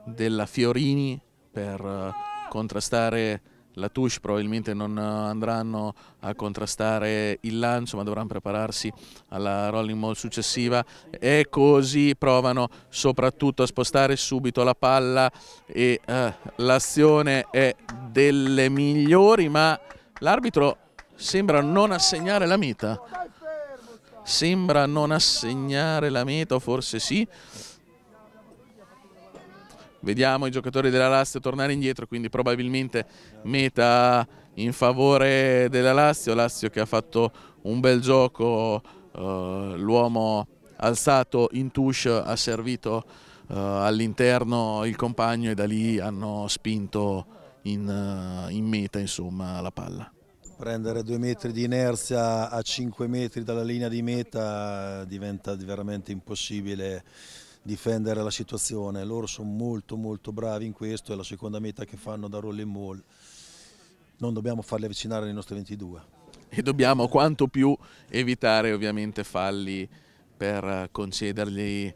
della Fiorini per eh, contrastare la Touche probabilmente non eh, andranno a contrastare il lancio ma dovranno prepararsi alla rolling ball successiva e così provano soprattutto a spostare subito la palla e eh, l'azione è delle migliori ma l'arbitro sembra non assegnare la meta sembra non assegnare la meta o forse sì Vediamo i giocatori della Lazio tornare indietro, quindi probabilmente meta in favore della Lazio, Lazio che ha fatto un bel gioco, eh, l'uomo alzato in touche ha servito eh, all'interno il compagno e da lì hanno spinto in, eh, in meta insomma, la palla. Prendere due metri di inerzia a cinque metri dalla linea di meta diventa veramente impossibile difendere la situazione. Loro sono molto molto bravi in questo, è la seconda meta che fanno da Rolling and ball. Non dobbiamo farli avvicinare ai nostri 22. E dobbiamo quanto più evitare ovviamente falli per concedergli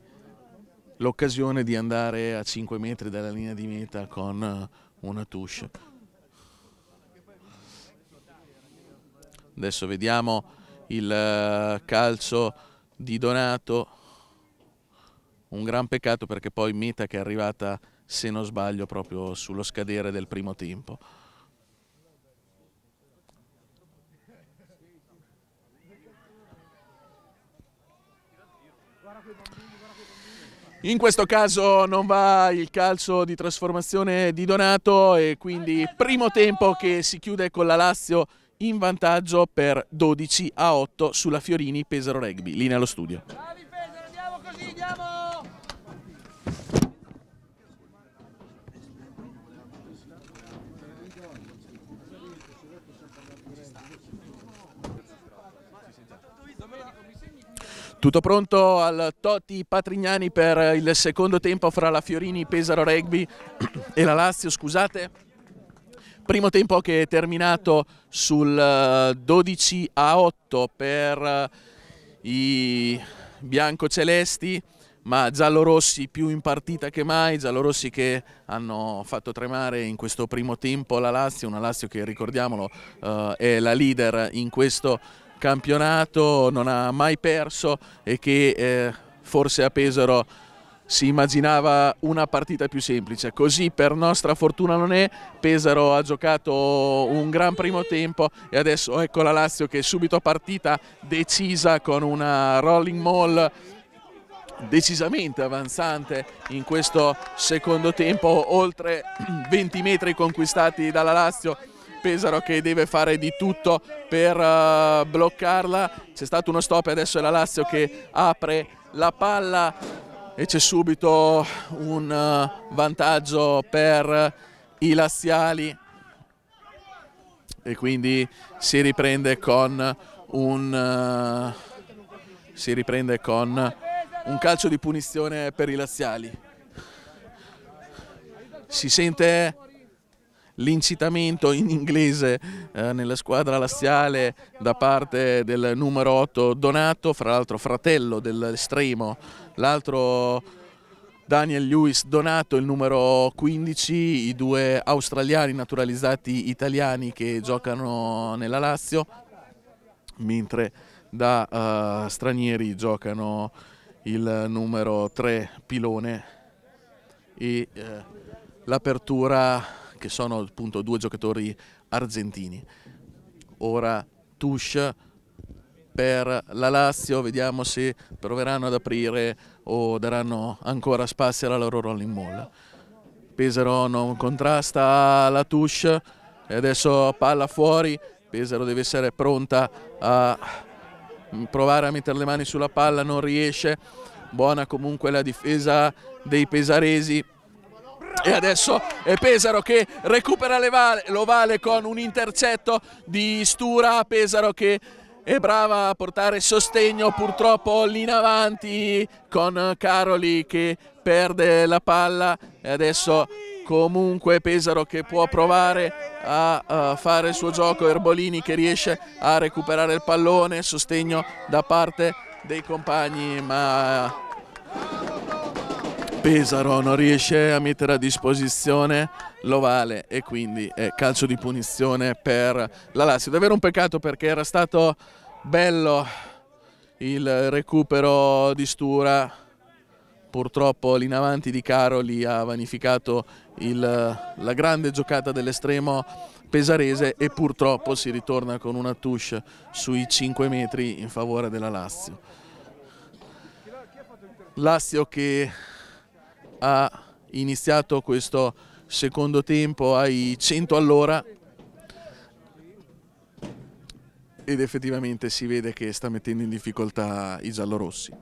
l'occasione di andare a 5 metri dalla linea di meta con una touche. Adesso vediamo il eh, calcio di Donato un gran peccato perché poi Meta che è arrivata, se non sbaglio, proprio sullo scadere del primo tempo. In questo caso non va il calcio di trasformazione di Donato e quindi primo tempo che si chiude con la Lazio in vantaggio per 12 a 8 sulla Fiorini Pesaro Rugby. Linea allo studio. Bravi Pesaro, andiamo così, andiamo! Tutto pronto al Totti Patrignani per il secondo tempo fra la Fiorini Pesaro Rugby e la Lazio, scusate. Primo tempo che è terminato sul 12 eh, a 8 per eh, i biancocelesti, ma giallorossi più in partita che mai, giallorossi che hanno fatto tremare in questo primo tempo la Lazio, una Lazio che ricordiamolo eh, è la leader in questo campionato, non ha mai perso e che eh, forse a Pesaro si immaginava una partita più semplice. Così per nostra fortuna non è, Pesaro ha giocato un gran primo tempo e adesso ecco la Lazio che è subito partita decisa con una rolling mall decisamente avanzante in questo secondo tempo, oltre 20 *clears throat* metri conquistati dalla Lazio Pesaro che deve fare di tutto per eh, bloccarla, c'è stato uno stop e adesso è la Lazio che apre la palla e c'è subito un eh, vantaggio per i laziali e quindi si riprende con un, eh, si riprende con un calcio di punizione per i laziali si sente l'incitamento in inglese eh, nella squadra laziale da parte del numero 8 Donato, fra l'altro fratello dell'estremo, l'altro Daniel Lewis Donato, il numero 15, i due australiani naturalizzati italiani che giocano nella Lazio, mentre da uh, stranieri giocano il numero 3 Pilone e uh, l'apertura che sono appunto due giocatori argentini. Ora Tush per la Lazio, vediamo se proveranno ad aprire o daranno ancora spazio alla loro rolling molla. Pesaro non contrasta la Tush e adesso palla fuori, Pesaro deve essere pronta a mm, provare a mettere le mani sulla palla, non riesce, buona comunque la difesa dei pesaresi e adesso è Pesaro che recupera l'ovale con un intercetto di Stura, Pesaro che è brava a portare sostegno purtroppo lì in avanti con Caroli che perde la palla e adesso comunque Pesaro che può provare a, fare il suo gioco, Erbolini che riesce a recuperare il pallone, sostegno da parte dei compagni ma Pesaro non riesce a mettere a disposizione l'ovale e quindi è calcio di punizione per la Lazio. Davvero un peccato perché era stato bello il recupero di Stura, purtroppo l'inavanti di Caroli ha vanificato il, la grande giocata dell'estremo pesarese e purtroppo si ritorna con una touche sui 5 metri in favore della Lazio. Lazio che ha iniziato questo secondo tempo ai 100 all'ora ed effettivamente si vede che sta mettendo in difficoltà i giallorossi.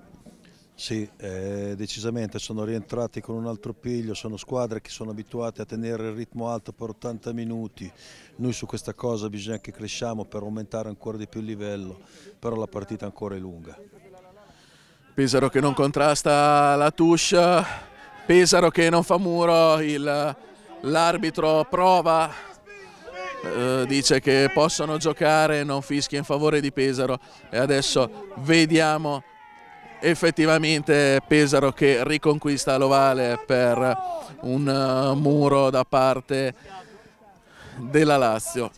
Sì, eh, decisamente sono rientrati con un altro piglio, sono squadre che sono abituate a tenere il ritmo alto per 80 minuti, noi su questa cosa bisogna che cresciamo per aumentare ancora di più il livello, però la partita ancora è lunga. Pesaro che non contrasta la Tuscia, Pesaro che non fa muro, l'arbitro prova, eh, dice che possono giocare, non fischia in favore di Pesaro e adesso vediamo effettivamente Pesaro che riconquista l'ovale per un eh, muro da parte della Lazio.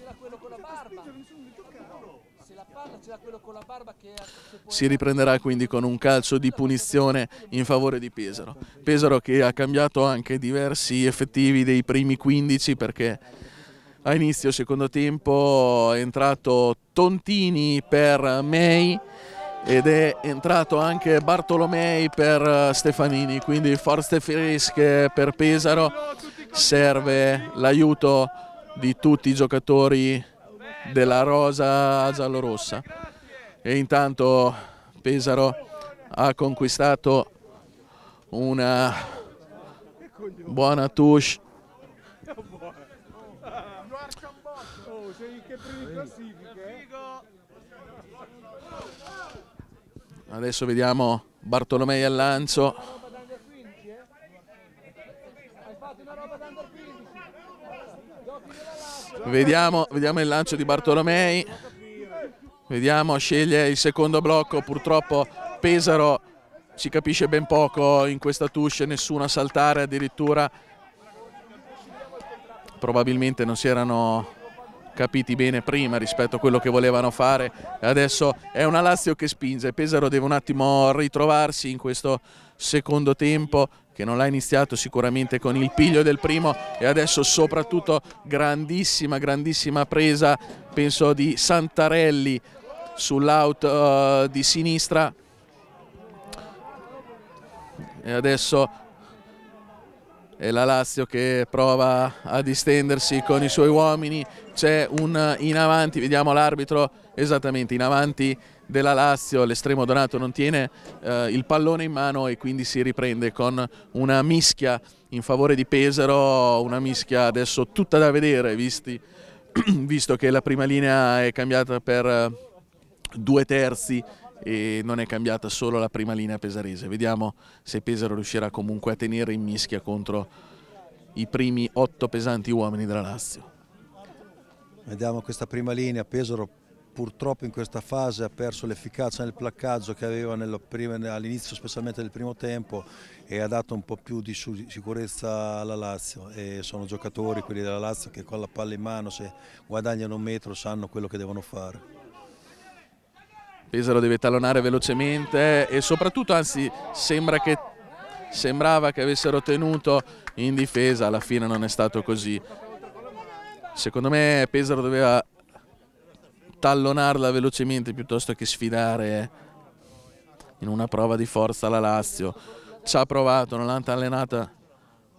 si riprenderà quindi con un calcio di punizione in favore di Pesaro. Pesaro che ha cambiato anche diversi effettivi dei primi 15 perché a inizio secondo tempo è entrato Tontini per May ed è entrato anche Bartolomei per Stefanini, quindi forze fresche per Pesaro, serve l'aiuto di tutti i giocatori della rosa giallorossa. E intanto Pesaro ha conquistato una buona touche. Adesso vediamo Bartolomei al lancio. Vediamo, vediamo il lancio di Bartolomei. Vediamo, sceglie il secondo blocco, purtroppo Pesaro si capisce ben poco in questa touche, nessuno a saltare addirittura. Probabilmente non si erano capiti bene prima rispetto a quello che volevano fare. Adesso è una Lazio che spinge, Pesaro deve un attimo ritrovarsi in questo secondo tempo che non l'ha iniziato sicuramente con il piglio del primo e adesso soprattutto grandissima, grandissima presa penso di Santarelli sull'out uh, di sinistra e adesso è la Lazio che prova a distendersi con i suoi uomini c'è un in avanti, vediamo l'arbitro esattamente in avanti della Lazio, l'estremo Donato non tiene eh, il pallone in mano e quindi si riprende con una mischia in favore di Pesaro, una mischia adesso tutta da vedere visti, *clears throat* visto che la prima linea è cambiata per eh, due terzi e non è cambiata solo la prima linea pesarese. Vediamo se Pesaro riuscirà comunque a tenere in mischia contro i primi otto pesanti uomini della Lazio. Vediamo questa prima linea, Pesaro purtroppo in questa fase ha perso l'efficacia nel placcaggio che aveva all'inizio specialmente del primo tempo e ha dato un po' più di sicurezza alla Lazio e sono giocatori quelli della Lazio che con la palla in mano se guadagnano un metro sanno quello che devono fare. Pesaro deve tallonare velocemente e soprattutto anzi sembra che sembrava che avessero tenuto in difesa, alla fine non è stato così. Secondo me Pesaro doveva tallonarla velocemente piuttosto che sfidare in una prova di forza la Lazio. Ci ha provato, non l'ha allenata.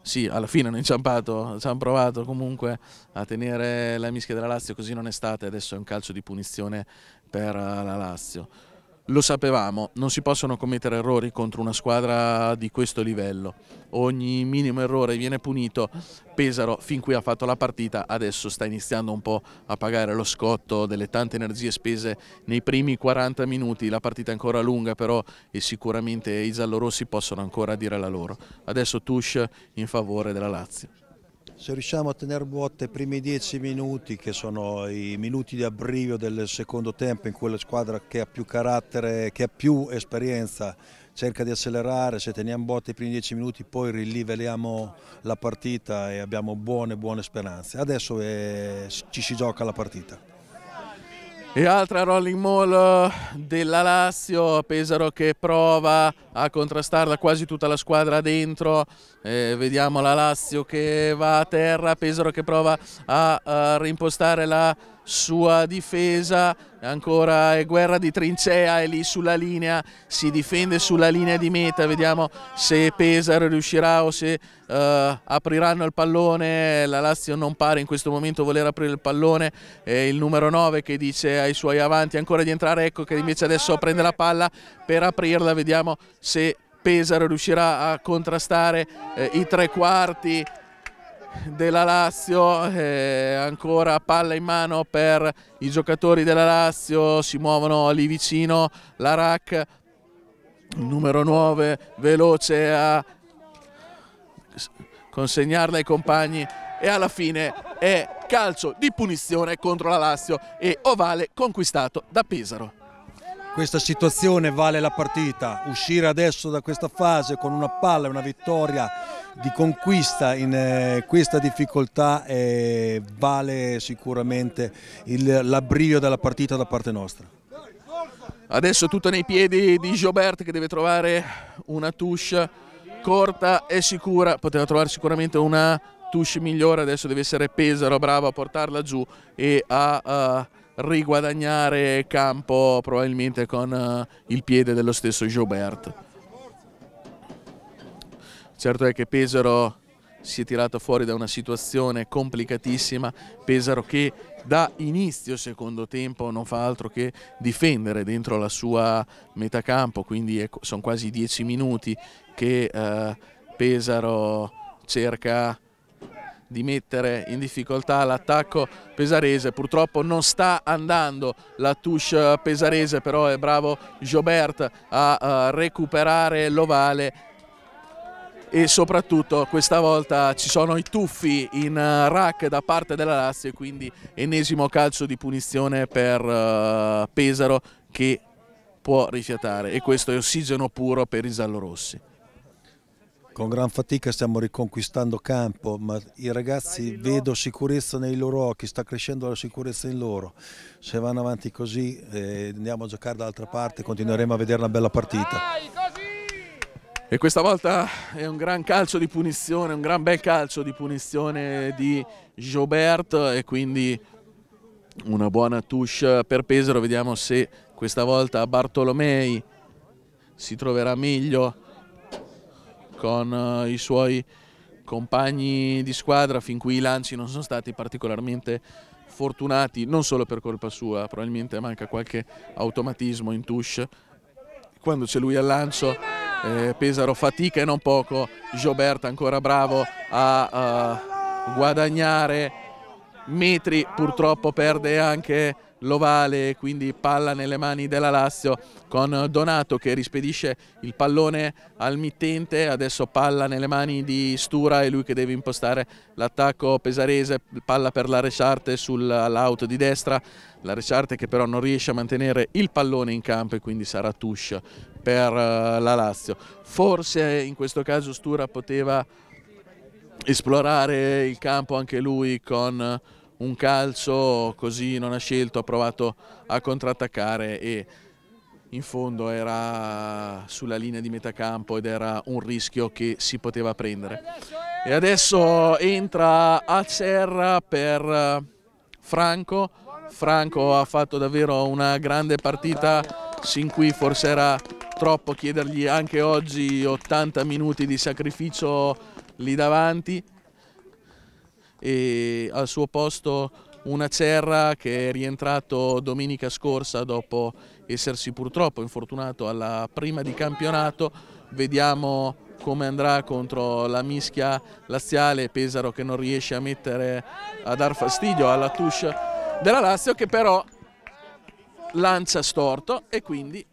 Sì, alla fine hanno inciampato, ci hanno provato comunque a tenere la mischia della Lazio, così non è stata. Adesso è un calcio di punizione per eh, la Lazio. Lo sapevamo, non si possono commettere errori contro una squadra di questo livello. Ogni minimo errore viene punito. Pesaro fin qui ha fatto la partita, adesso sta iniziando un po' a pagare lo scotto delle tante energie spese nei primi 40 minuti. La partita è ancora lunga però e sicuramente i giallorossi possono ancora dire la loro. Adesso Tush in favore della Lazio. Se riusciamo a tenere botte i primi dieci minuti, che sono i minuti di abbrivio del secondo tempo in quella squadra che ha più carattere, che ha più esperienza, cerca di accelerare, se teniamo botte i primi dieci minuti poi rilivelliamo la partita e abbiamo buone, buone speranze. Adesso è, eh, ci si gioca la partita. E altra rolling mall eh, della Lazio, Pesaro che prova a contrastarla quasi tutta la squadra dentro, eh, vediamo la Lazio che va a terra, Pesaro che prova a, a eh, rimpostare la sua difesa, ancora è guerra di trincea, è lì sulla linea, si difende sulla linea di meta, vediamo se Pesaro riuscirà o se eh, apriranno il pallone, la Lazio non pare in questo momento voler aprire il pallone, è il numero 9 che dice ai suoi avanti ancora di entrare, ecco che invece adesso prende la palla per aprirla, vediamo se Pesaro riuscirà a contrastare eh, i tre quarti della Lazio, eh, ancora palla in mano per i giocatori della Lazio, si muovono lì vicino, la numero 9 veloce a consegnarla ai compagni e alla fine è calcio di punizione contro la Lazio e ovale conquistato da Pesaro questa situazione vale la partita, uscire adesso da questa fase con una palla e una vittoria di conquista in eh, questa difficoltà eh, vale sicuramente l'abbrio della partita da parte nostra. Adesso tutto nei piedi di Gilbert che deve trovare una touche corta e sicura, poteva trovare sicuramente una touche migliore, adesso deve essere Pesaro bravo a portarla giù e a... Uh, riguadagnare campo probabilmente con uh, il piede dello stesso Gilbert. Certo è che Pesaro si è tirato fuori da una situazione complicatissima, Pesaro che da inizio secondo tempo non fa altro che difendere dentro la sua metacampo, quindi sono quasi dieci minuti che uh, Pesaro cerca di mettere in difficoltà l'attacco pesarese. Purtroppo non sta andando la touche pesarese, però è bravo Jobert a eh, recuperare l'ovale e soprattutto questa volta ci sono i tuffi in eh, rack da parte della Lazio e quindi ennesimo calcio di punizione per eh, Pesaro che può rifiatare e questo è ossigeno puro per i giallorossi. Con gran fatica stiamo riconquistando campo, ma i ragazzi vedo sicurezza nei loro occhi, sta crescendo la sicurezza in loro. Se vanno avanti così eh, andiamo a giocare dall'altra parte, continueremo a vedere una bella partita. E questa volta è un gran calcio di punizione, un gran bel calcio di punizione di Gilbert e quindi una buona touche per Pesaro. Vediamo se questa volta Bartolomei si troverà meglio con eh, i suoi compagni di squadra fin qui i lanci non sono stati particolarmente fortunati, non solo per colpa sua, probabilmente manca qualche automatismo in touche. Quando c'è lui al lancio eh, Pesaro fatica e non poco, Gioberta ancora bravo a, a eh, guadagnare metri, purtroppo perde anche l'ovale, quindi palla nelle mani della Lazio con Donato che rispedisce il pallone al mittente, adesso palla nelle mani di Stura e lui che deve impostare l'attacco pesarese, palla per la Resciarte sull'out di destra, la Resciarte che però non riesce a mantenere il pallone in campo e quindi sarà touche per eh, la Lazio. Forse in questo caso Stura poteva esplorare il campo anche lui con un calcio così non ha scelto, ha provato a contrattaccare e in fondo era sulla linea di metà campo ed era un rischio che si poteva prendere. E adesso entra a Serra per Franco, Franco ha fatto davvero una grande partita, sin qui forse era troppo chiedergli anche oggi 80 minuti di sacrificio lì davanti, e al suo posto una Cerra che è rientrato domenica scorsa dopo essersi purtroppo infortunato alla prima di campionato. Vediamo come andrà contro la mischia laziale Pesaro che non riesce a mettere a dar fastidio alla touche della Lazio che però lancia storto e quindi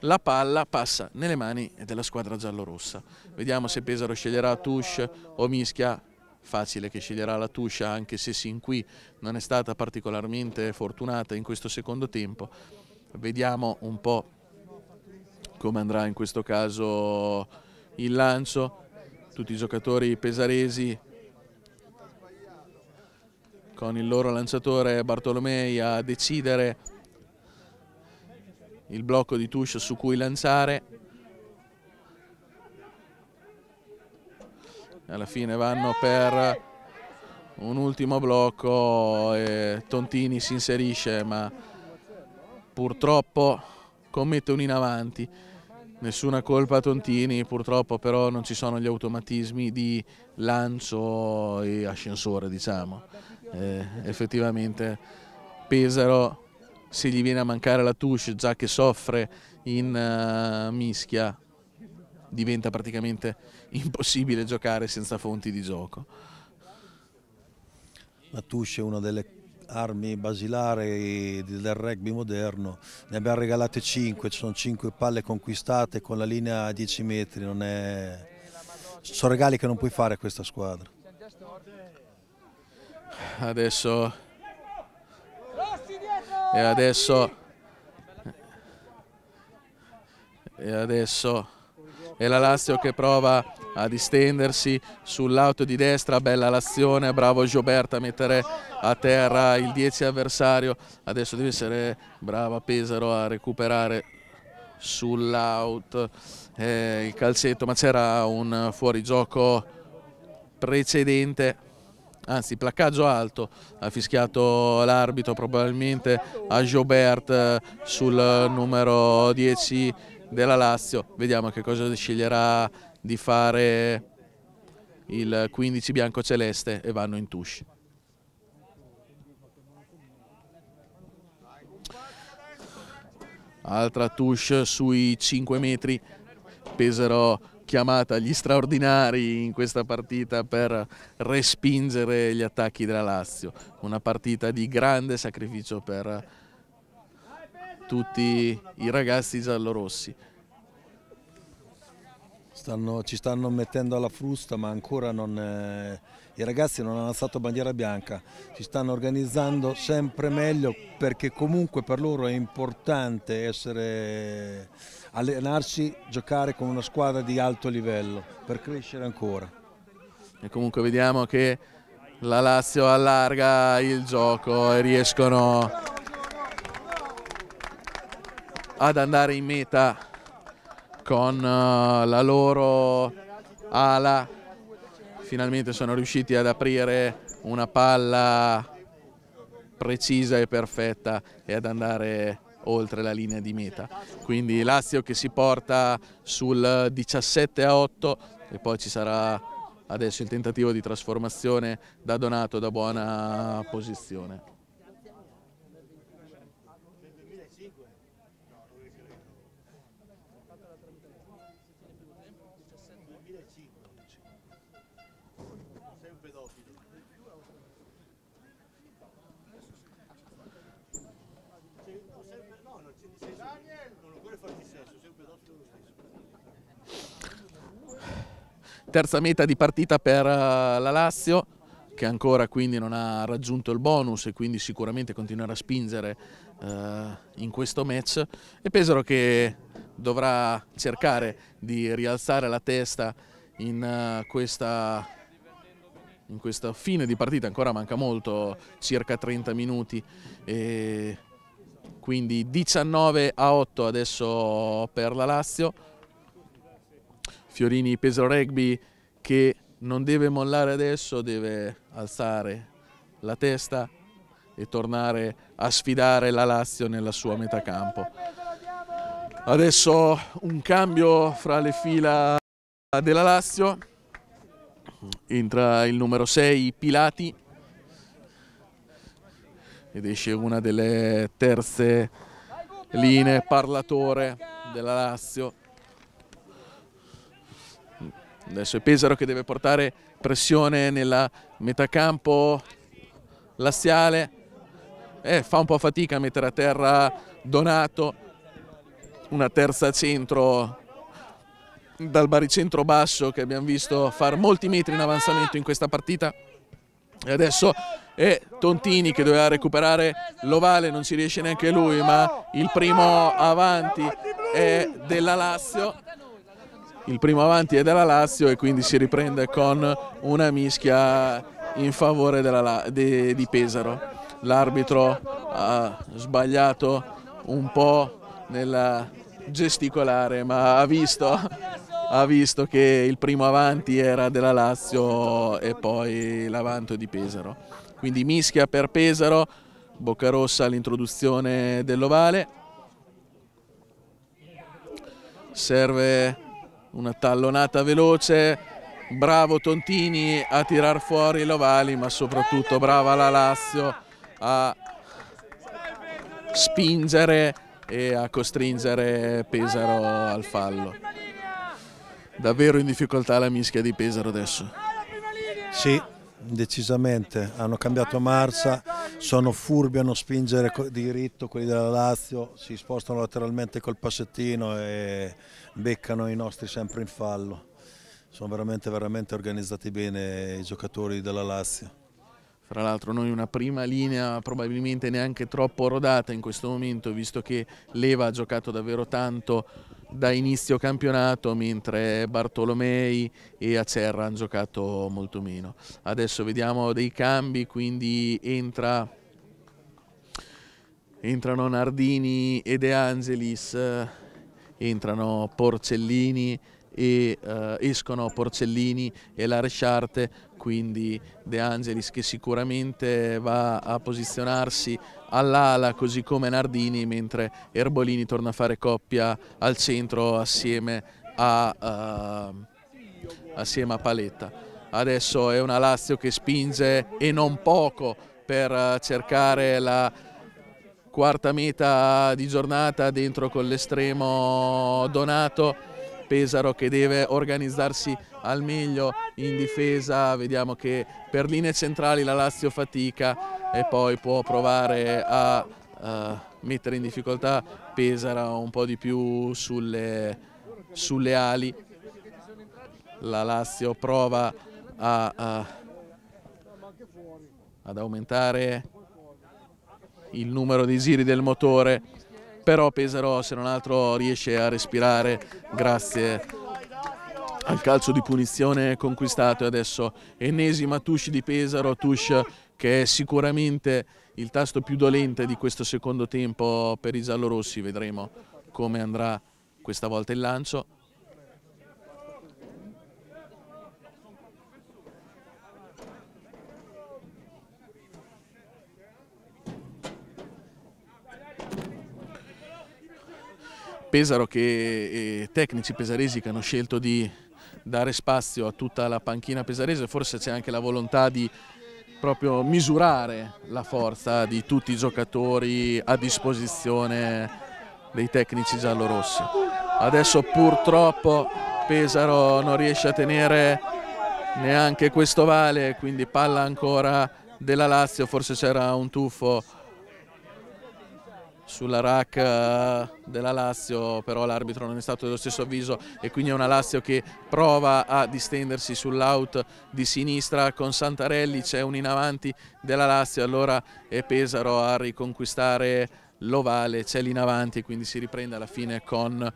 la palla passa nelle mani della squadra giallorossa. Vediamo se Pesaro sceglierà touche o mischia facile che sceglierà la Tuscia anche se sin qui non è stata particolarmente fortunata in questo secondo tempo. Vediamo un po' come andrà in questo caso il lancio, tutti i giocatori pesaresi con il loro lanciatore Bartolomei a decidere il blocco di Tuscia su cui lanciare alla fine vanno per un ultimo blocco e Tontini si inserisce ma purtroppo commette un in avanti nessuna colpa a Tontini purtroppo però non ci sono gli automatismi di lancio e ascensore diciamo eh, effettivamente Pesaro se gli viene a mancare la touche già che soffre in uh, mischia diventa praticamente *laughs* impossibile giocare senza fonti di gioco. La touche è una delle armi basilari del rugby moderno, ne abbiamo regalate 5, ci sono 5 palle conquistate con la linea a 10 metri, è... sono regali che non puoi fare a questa squadra. Adesso, e adesso, e adesso e la Lazio che prova a distendersi sull'auto di destra, bella l'azione, bravo Gioberta a mettere a terra il 10 avversario, adesso deve essere brava Pesaro a recuperare sull'out eh, il calcetto, ma c'era un fuorigioco precedente anzi placcaggio alto ha fischiato l'arbitro probabilmente a Jobert sul numero 10 della Lazio. Vediamo che cosa sceglierà di fare il 15 bianco-celeste e vanno in touche. Altra touche sui 5 metri, peserò chiamata agli straordinari in questa partita per respingere gli attacchi della Lazio. Una partita di grande sacrificio per tutti i ragazzi giallorossi. Stanno, ci stanno mettendo alla frusta ma ancora non, eh, i ragazzi non hanno alzato bandiera bianca, si stanno organizzando sempre meglio perché comunque per loro è importante essere, allenarsi, giocare con una squadra di alto livello per crescere ancora. E comunque vediamo che la Lazio allarga il gioco e riescono ad andare in meta con eh, la loro ala. Finalmente sono riusciti ad aprire una palla precisa e perfetta e ad andare oltre la linea di meta. Quindi Lazio che si porta sul 17 a 8 e poi ci sarà adesso il tentativo di trasformazione da Donato da buona posizione. Terza meta di partita per eh, la Lazio che ancora quindi non ha raggiunto il bonus e quindi sicuramente continuerà a spingere eh, in questo match e Pesaro che dovrà cercare di rialzare la testa in eh, questa, in questa fine di partita, ancora manca molto, circa 30 minuti, quindi 19 a 8 adesso per la Lazio. Fiorini Pesaro Rugby che non deve mollare adesso, deve alzare la testa e tornare a sfidare la Lazio nella sua metà campo. Adesso un cambio fra le fila della Lazio, entra il numero 6 Pilati ed esce una delle terze linee parlatore della Lazio Adesso è Pesaro che deve portare pressione nella metacampo laziale. Eh, fa un po' fatica a mettere a terra Donato. Una terza centro dal baricentro basso che abbiamo visto far molti metri in avanzamento in questa partita. E adesso è Tontini che doveva recuperare l'ovale, non ci riesce neanche lui, ma il primo avanti è della Lazio il primo avanti è della Lazio e quindi si riprende con una mischia in favore della, de, di Pesaro. L'arbitro ha sbagliato un po' nel gesticolare ma ha visto, ha visto che il primo avanti era della Lazio e poi l'avanto di Pesaro. Quindi mischia per Pesaro, Boccarossa all'introduzione dell'ovale. Serve una tallonata veloce, bravo Tontini a tirar fuori l'Ovali ma soprattutto brava la Lazio a spingere e a costringere Pesaro al fallo. Davvero in difficoltà la mischia di Pesaro adesso. Sì, decisamente, hanno cambiato marcia, sono furbi a non spingere diritto quelli della Lazio, si spostano lateralmente col passettino e beccano i nostri sempre in fallo. Sono veramente, veramente organizzati bene i giocatori della Lazio. Fra l'altro noi una prima linea probabilmente neanche troppo rodata in questo momento, visto che Leva ha giocato davvero tanto da inizio campionato, mentre Bartolomei e Acerra hanno giocato molto meno. Adesso vediamo dei cambi, quindi entra entrano Nardini e De Angelis entrano Porcellini e eh, escono Porcellini e la Resciarte, quindi De Angelis che sicuramente va a posizionarsi all'ala così come Nardini, mentre Erbolini torna a fare coppia al centro assieme a, eh, assieme a Paletta. Adesso è una Lazio che spinge e non poco per eh, cercare la quarta meta di giornata dentro con l'estremo Donato Pesaro che deve organizzarsi al meglio in difesa vediamo che per linee centrali la Lazio fatica e poi può provare a uh, mettere in difficoltà Pesaro un po' di più sulle, sulle ali la Lazio prova a, a, ad aumentare il numero dei giri del motore, però Pesaro se non altro riesce a respirare grazie al calcio di punizione conquistato e adesso ennesima touche di Pesaro, touche che è sicuramente il tasto più dolente di questo secondo tempo per i giallorossi, vedremo come andrà questa volta il lancio. Pesaro che, e tecnici pesaresi che hanno scelto di dare spazio a tutta la panchina pesarese, forse c'è anche la volontà di proprio misurare la forza di tutti i giocatori a disposizione dei tecnici giallorossi. Adesso purtroppo Pesaro non riesce a tenere neanche questo vale, quindi palla ancora della Lazio, forse c'era un tuffo sulla RAC eh, della Lazio, però l'arbitro non è stato dello stesso avviso e quindi è una Lazio che prova a distendersi sull'out di sinistra con Santarelli, c'è un in avanti della Lazio, allora è Pesaro a riconquistare l'ovale, c'è l'in avanti e quindi si riprende alla fine con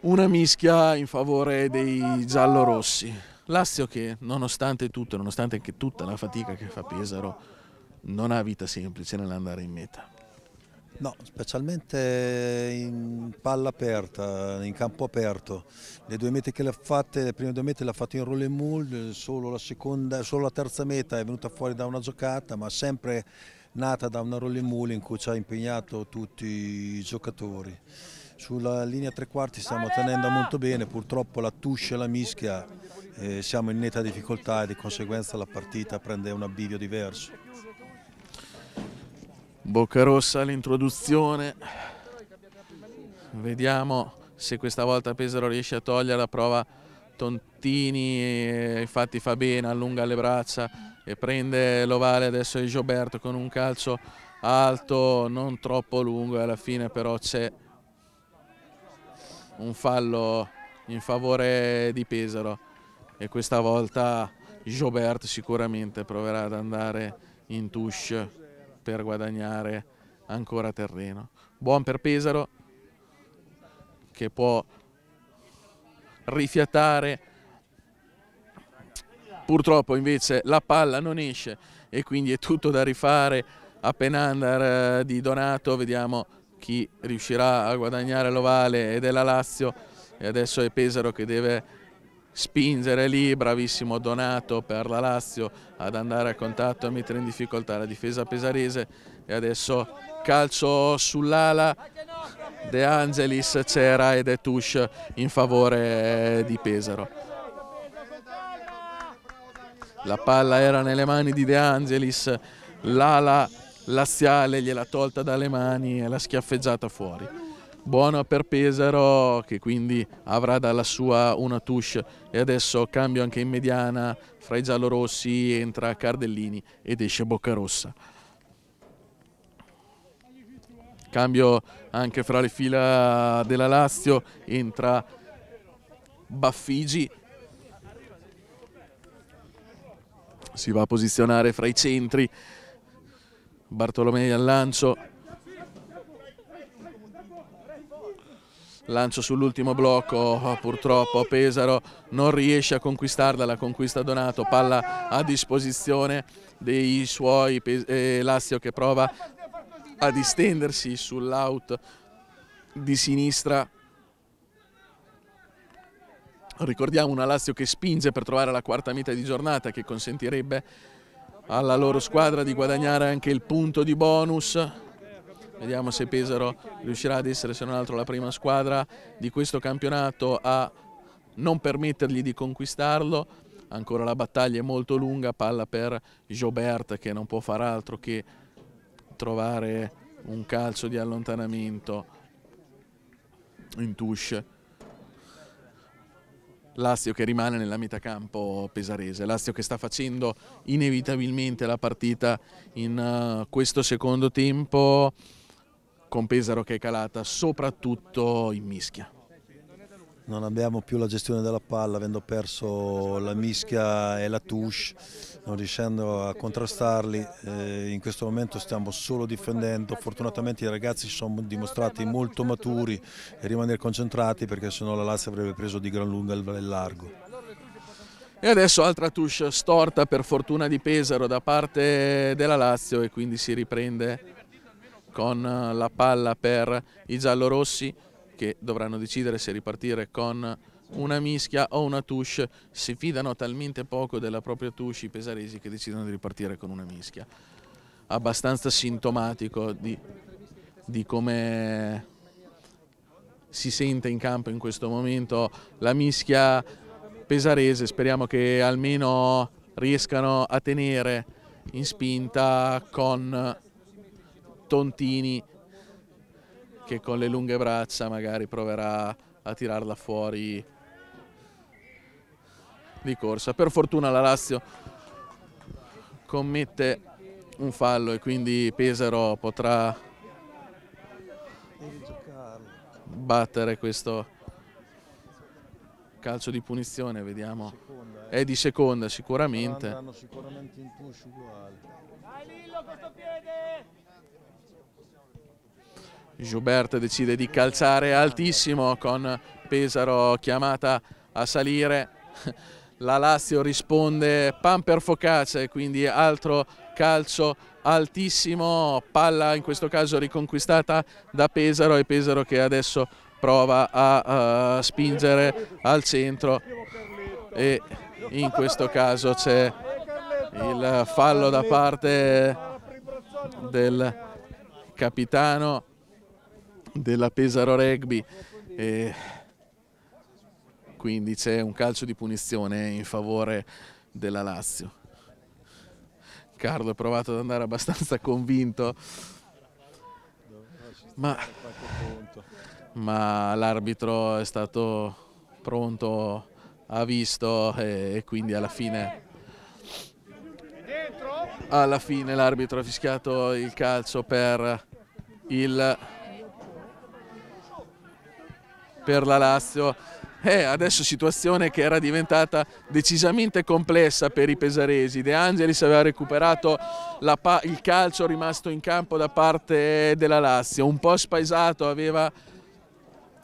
una mischia in favore dei giallorossi. Lazio che nonostante tutto, nonostante anche tutta la fatica che fa Pesaro, non ha vita semplice nell'andare in meta. No, specialmente in palla aperta, in campo aperto. Le due mete che le ha fatte, le prime due mete le ha fatte in roll and mull, solo la, seconda, solo la terza meta è venuta fuori da una giocata, ma sempre nata da una roll and mull in cui ci ha impegnato tutti i giocatori. Sulla linea tre quarti stiamo tenendo molto bene, purtroppo la tuscia e la mischia eh, siamo in netta difficoltà e di conseguenza la partita prende un abivio diverso. Bocca rossa all'introduzione. Vediamo se questa volta Pesaro riesce a togliere la prova Tontini, eh, infatti fa bene, allunga le braccia e prende l'ovale adesso di Gioberto con un calcio alto, non troppo lungo e alla fine però c'è un fallo in favore di Pesaro e questa volta Gioberto sicuramente proverà ad andare in touche per guadagnare ancora terreno. Buon per Pesaro che può rifiatare purtroppo invece la palla non esce e quindi è tutto da rifare a Penandar eh, di Donato vediamo chi riuscirà a guadagnare l'ovale ed è la Lazio e adesso è Pesaro che deve spingere lì, bravissimo Donato per la Lazio ad andare a contatto e mettere in difficoltà la difesa pesarese e adesso calcio sull'ala De Angelis c'era ed è touche in favore di Pesaro la palla era nelle mani di De Angelis l'ala laziale gliela tolta dalle mani e l'ha schiaffeggiata fuori buono per Pesaro che quindi avrà dalla sua una touche e adesso cambio anche in mediana fra i giallorossi entra Cardellini ed esce Boccarossa cambio anche fra le fila della Lazio entra Baffigi si va a posizionare fra i centri Bartolomei al lancio lancio sull'ultimo blocco, oh, purtroppo Pesaro non riesce a conquistarla, la conquista Donato, palla a disposizione dei suoi, eh, Lazio che prova a distendersi sull'out di sinistra. Ricordiamo una Lazio che spinge per trovare la quarta meta di giornata che consentirebbe alla loro squadra di guadagnare anche il punto di bonus Vediamo se Pesaro riuscirà ad essere se non altro la prima squadra di questo campionato a non permettergli di conquistarlo. Ancora la battaglia è molto lunga, palla per Jobert che non può far altro che trovare un calcio di allontanamento in touche. Lazio che rimane nella metà campo pesarese, Lazio che sta facendo inevitabilmente la partita in uh, questo secondo tempo con Pesaro che è calata, soprattutto in mischia. Non abbiamo più la gestione della palla, avendo perso la mischia e la touche, non riuscendo a contrastarli. Eh, in questo momento stiamo solo difendendo. Fortunatamente i ragazzi si sono dimostrati molto maturi e rimanere concentrati perché sennò la Lazio avrebbe preso di gran lunga il largo. E adesso altra touche storta per fortuna di Pesaro da parte della Lazio e quindi si riprende con eh, la palla per i giallorossi che dovranno decidere se ripartire con una mischia o una touche, si fidano talmente poco della propria touche i pesaresi che decidono di ripartire con una mischia. Abbastanza sintomatico di, di come si sente in campo in questo momento la mischia pesarese, speriamo che almeno riescano a tenere in spinta con Tontini che con le lunghe braccia magari proverà a tirarla fuori di corsa. Per fortuna la Lazio commette un fallo e quindi Pesaro potrà battere questo calcio di punizione, vediamo. È di seconda sicuramente. Dai Lillo questo piede! Gilbert decide di calciare altissimo con Pesaro chiamata a salire. *laughs* La Lazio risponde pan focace, quindi altro calcio altissimo, palla in questo caso riconquistata da Pesaro e Pesaro che adesso prova a uh, spingere al centro e in questo caso c'è il fallo da parte del capitano della Pesaro Rugby. E quindi c'è un calcio di punizione in favore della Lazio. Carlo è provato ad andare abbastanza convinto, ma, ma l'arbitro è stato pronto, ha visto e, e quindi alla fine, alla fine l'arbitro ha fischiato il calcio per il per la Lazio. Eh, adesso situazione che era diventata decisamente complessa per i pesaresi. De Angelis aveva recuperato il calcio rimasto in campo da parte della Lazio, un po' spaesato aveva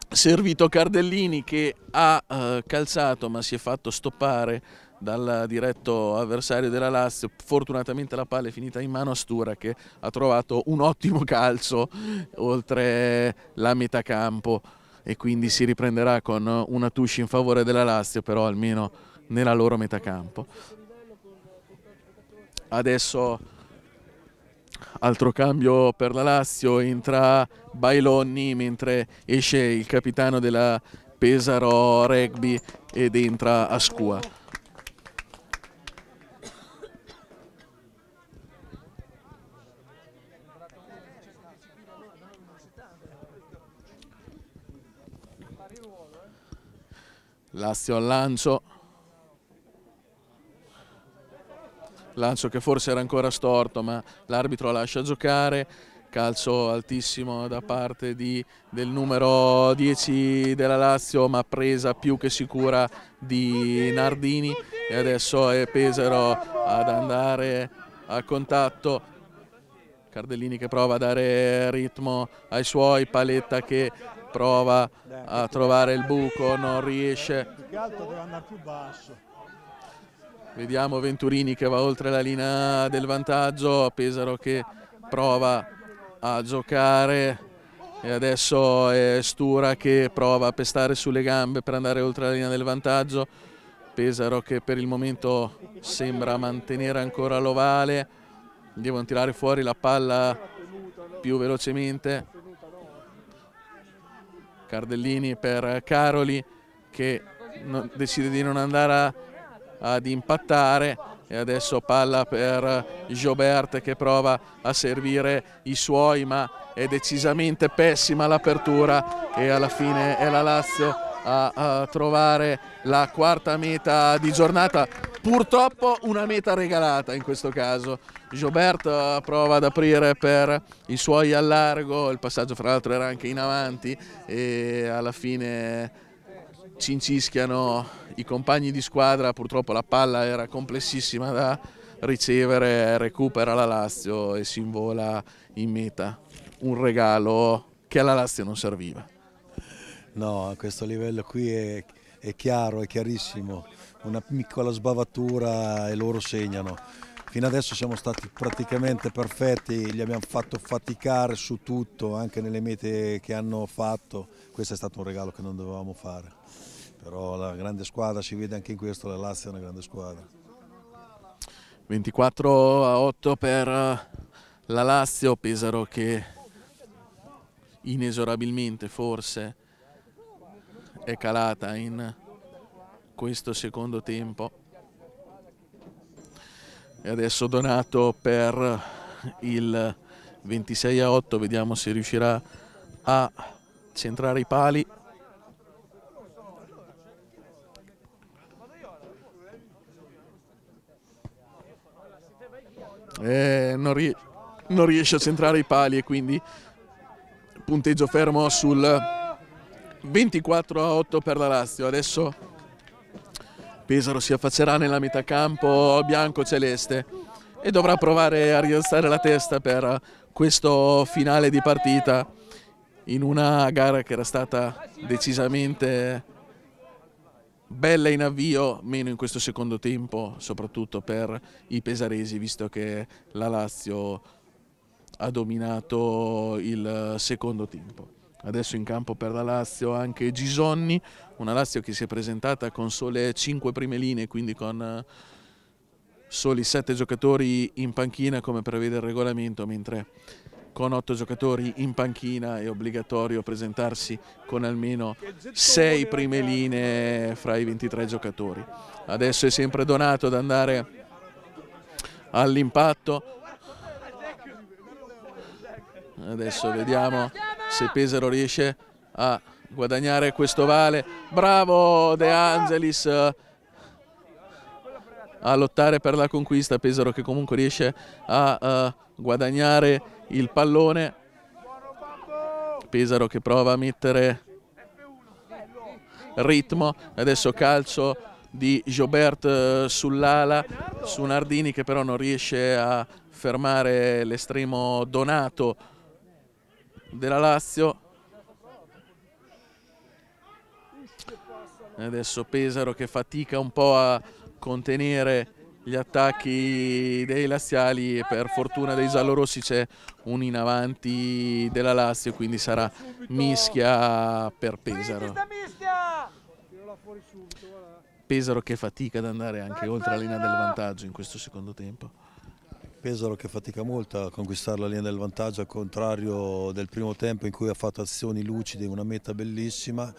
servito Cardellini che ha eh, calciato ma si è fatto stoppare dal diretto avversario della Lazio. Fortunatamente la palla è finita in mano a Stura che ha trovato un ottimo calcio oltre la metà campo e quindi si riprenderà con una touche in favore della Lazio, però almeno nella loro metà campo. Adesso altro cambio per la Lazio, entra Bailonni mentre esce il capitano della Pesaro Rugby ed entra a Ascua. Lazio al lancio lancio che forse era ancora storto ma l'arbitro lascia giocare calcio altissimo da parte di, del numero 10 della Lazio ma presa più che sicura di Nardini e adesso è Pesaro ad andare a contatto Cardellini che prova a dare ritmo ai suoi, Paletta che prova a trovare il buco, non riesce. Vediamo Venturini che va oltre la linea del vantaggio, Pesaro che prova a giocare e adesso è Stura che prova a pestare sulle gambe per andare oltre la linea del vantaggio. Pesaro che per il momento sembra mantenere ancora l'ovale, devono tirare fuori la palla più velocemente. Cardellini per Caroli che no, decide di non andare a, ad impattare e adesso palla per Gobert che prova a servire i suoi ma è decisamente pessima l'apertura e alla fine è la Lazio a, a trovare la quarta meta di giornata. Purtroppo una meta regalata in questo caso. Gilbert eh, prova ad aprire per i suoi allargo, il passaggio fra l'altro era anche in avanti e alla fine ci incischiano i compagni di squadra, purtroppo la palla era complessissima da ricevere, recupera la Lazio e si invola in meta. Un regalo che alla Lazio non serviva. No, a questo livello qui è, è chiaro, è chiarissimo, una piccola sbavatura e loro segnano. Fino adesso siamo stati praticamente perfetti, li abbiamo fatto faticare su tutto, anche nelle mete che hanno fatto. Questo è stato un regalo che non dovevamo fare. Però la grande squadra si vede anche in questo, la Lazio è una grande squadra. 24 a 8 per eh, la Lazio, Pesaro che inesorabilmente forse è calata in questo secondo tempo e adesso Donato per il 26 a 8 vediamo se riuscirà a centrare i pali Eh, non, rie non, riesce a centrare i pali e quindi punteggio fermo sul 24 a 8 per la Lazio. Adesso Pesaro si affaccerà nella metà campo bianco-celeste e dovrà provare a rialzare la testa per questo finale di partita in una gara che era stata decisamente bella in avvio, meno in questo secondo tempo, soprattutto per i pesaresi, visto che la Lazio ha dominato il secondo tempo adesso in campo per la Lazio anche Gisonni, una Lazio che si è presentata con sole 5 prime linee, quindi con eh, soli 7 giocatori in panchina come prevede il regolamento, mentre con 8 giocatori in panchina è obbligatorio presentarsi con almeno 6 prime linee fra i 23 giocatori. Adesso è sempre donato ad andare all'impatto Adesso vediamo se Pesaro riesce a guadagnare questo vale. Bravo De Angelis eh, a lottare per la conquista. Pesaro che comunque riesce a uh, guadagnare il pallone. Pesaro che prova a mettere ritmo. Adesso calcio di Gobert eh, sull'ala, su Nardini che però non riesce a fermare l'estremo Donato della Lazio adesso Pesaro che fatica un po' a contenere gli attacchi dei laziali e per fortuna dei giallorossi c'è un in avanti della Lazio quindi sarà mischia per Pesaro Pesaro che fatica ad andare anche oltre la linea del vantaggio in questo secondo tempo Pesaro che fatica molto a conquistare la linea del vantaggio al contrario del primo tempo in cui ha fatto azioni lucide, una meta bellissima.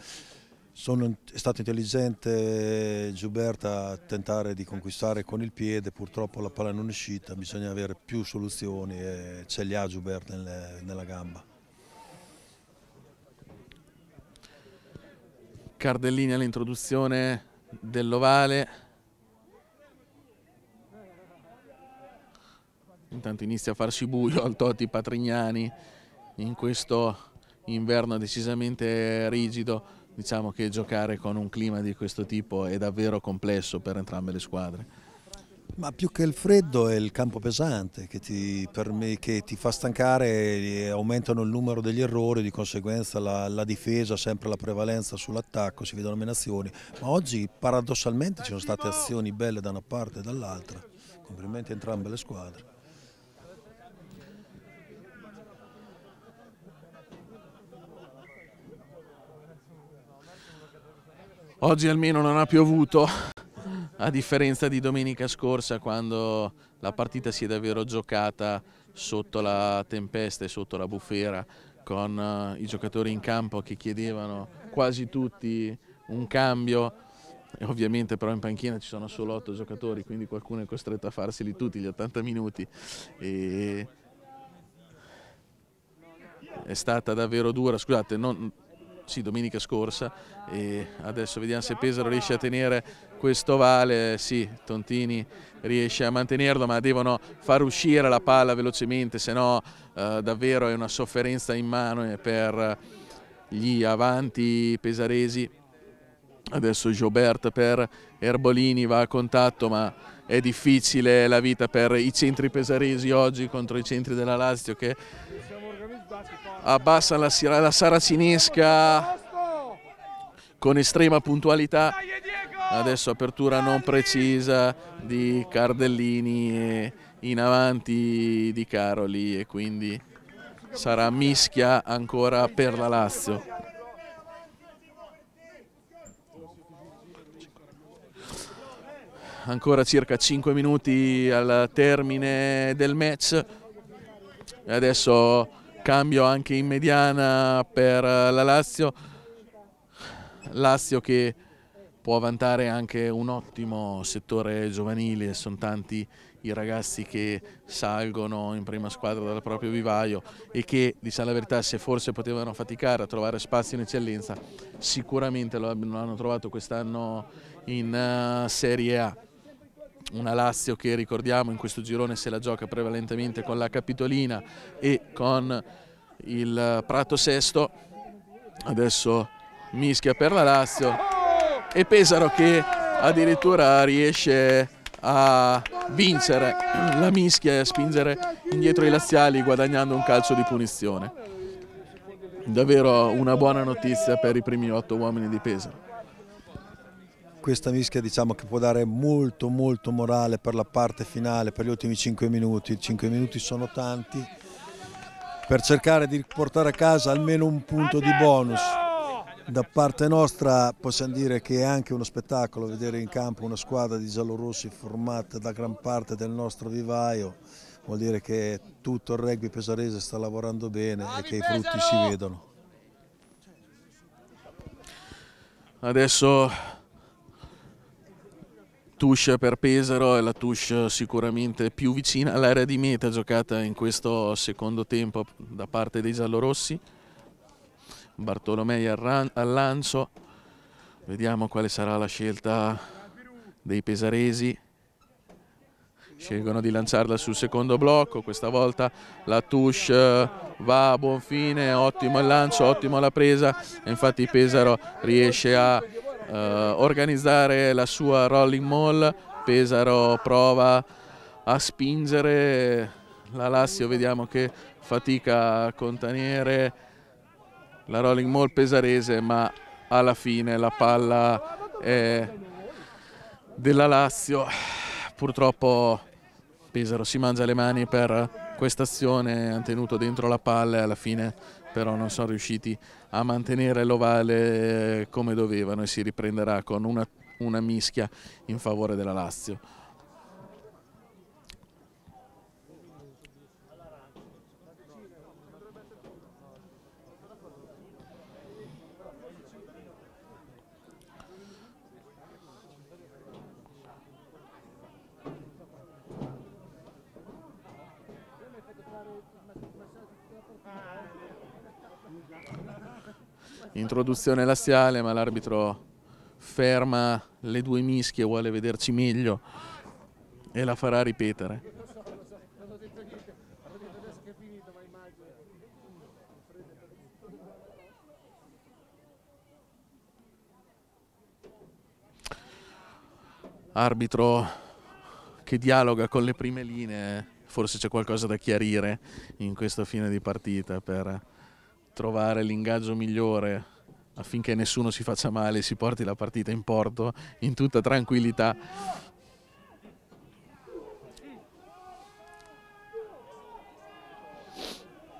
Sono, è stato intelligente Giuberta a tentare di conquistare con il piede, purtroppo la palla non è uscita, bisogna avere più soluzioni e ce li ha Giuberta nelle, nella gamba. Cardellini all'introduzione dell'ovale. Intanto inizia a farsi buio al Totti Patrignani in questo inverno decisamente rigido. Diciamo che giocare con un clima di questo tipo è davvero complesso per entrambe le squadre. Ma più che il freddo è il campo pesante che ti, me, che ti fa stancare, aumentano il numero degli errori, di conseguenza la, la difesa, sempre la prevalenza sull'attacco, si vedono meno azioni. Ma oggi paradossalmente ci sono state azioni belle da una parte e dall'altra. Complimenti a entrambe le squadre. Oggi almeno non ha piovuto, a differenza di domenica scorsa quando la partita si è davvero giocata sotto la tempesta e sotto la bufera con eh, i giocatori in campo che chiedevano quasi tutti un cambio e ovviamente però in panchina ci sono solo otto giocatori quindi qualcuno è costretto a farseli tutti gli 80 minuti e è stata davvero dura scusate non, sì, domenica scorsa e adesso vediamo se Pesaro riesce a tenere questo vale, sì, Tontini riesce a mantenerlo ma devono far uscire la palla velocemente, se no eh, davvero è una sofferenza in mano eh, per gli avanti pesaresi. Adesso Giobert per Erbolini va a contatto ma è difficile la vita per i centri pesaresi oggi contro i centri della Lazio che abbassa la, la Saracinesca con estrema puntualità. Adesso apertura non precisa di Cardellini e in avanti di Caroli e quindi sarà mischia ancora per la Lazio. Ancora circa 5 minuti al termine del match e adesso cambio anche in mediana per eh, la Lazio Lazio che può vantare anche un ottimo settore giovanile, sono tanti i ragazzi che salgono in prima squadra dal proprio vivaio e che, diciamo la verità, se forse potevano faticare a trovare spazio in eccellenza, sicuramente lo hanno trovato quest'anno in eh, Serie A una Lazio che ricordiamo in questo girone se la gioca prevalentemente con la Capitolina e con il Prato Sesto, adesso mischia per la Lazio e Pesaro che addirittura riesce a vincere la mischia e a spingere indietro i laziali guadagnando un calcio di punizione. Davvero una buona notizia per i primi otto uomini di Pesaro questa mischia diciamo che può dare molto molto morale per la parte finale, per gli ultimi 5 minuti, 5 minuti sono tanti, per cercare di portare a casa almeno un punto di bonus. Da parte nostra possiamo dire che è anche uno spettacolo vedere in campo una squadra di giallorossi formata da gran parte del nostro vivaio, vuol dire che tutto il rugby pesarese sta lavorando bene e che i frutti si vedono. Adesso touche per Pesaro è la touche sicuramente più vicina all'area di meta giocata in questo secondo tempo da parte dei giallorossi. Bartolomei al lancio, vediamo quale sarà la scelta dei pesaresi. Scelgono di lanciarla sul secondo blocco, questa volta la touche va a buon fine, ottimo il lancio, ottima la presa, infatti Pesaro riesce a eh, organizzare la sua Rolling Mall, Pesaro prova a spingere, la Lazio vediamo che fatica a contaniere, la Rolling Mall pesarese ma alla fine la palla è della Lazio, purtroppo Pesaro si mangia le mani per questa azione, ha tenuto dentro la palla e alla fine però non sono riusciti a mantenere l'ovale eh, come dovevano e si riprenderà con una, una mischia in favore della Lazio. introduzione laziale, ma l'arbitro ferma le due mischie, vuole vederci meglio e la farà ripetere. Arbitro che dialoga con le prime linee, forse c'è qualcosa da chiarire in questo fine di partita per trovare l'ingaggio migliore affinché nessuno si faccia male e si porti la partita in porto in tutta tranquillità.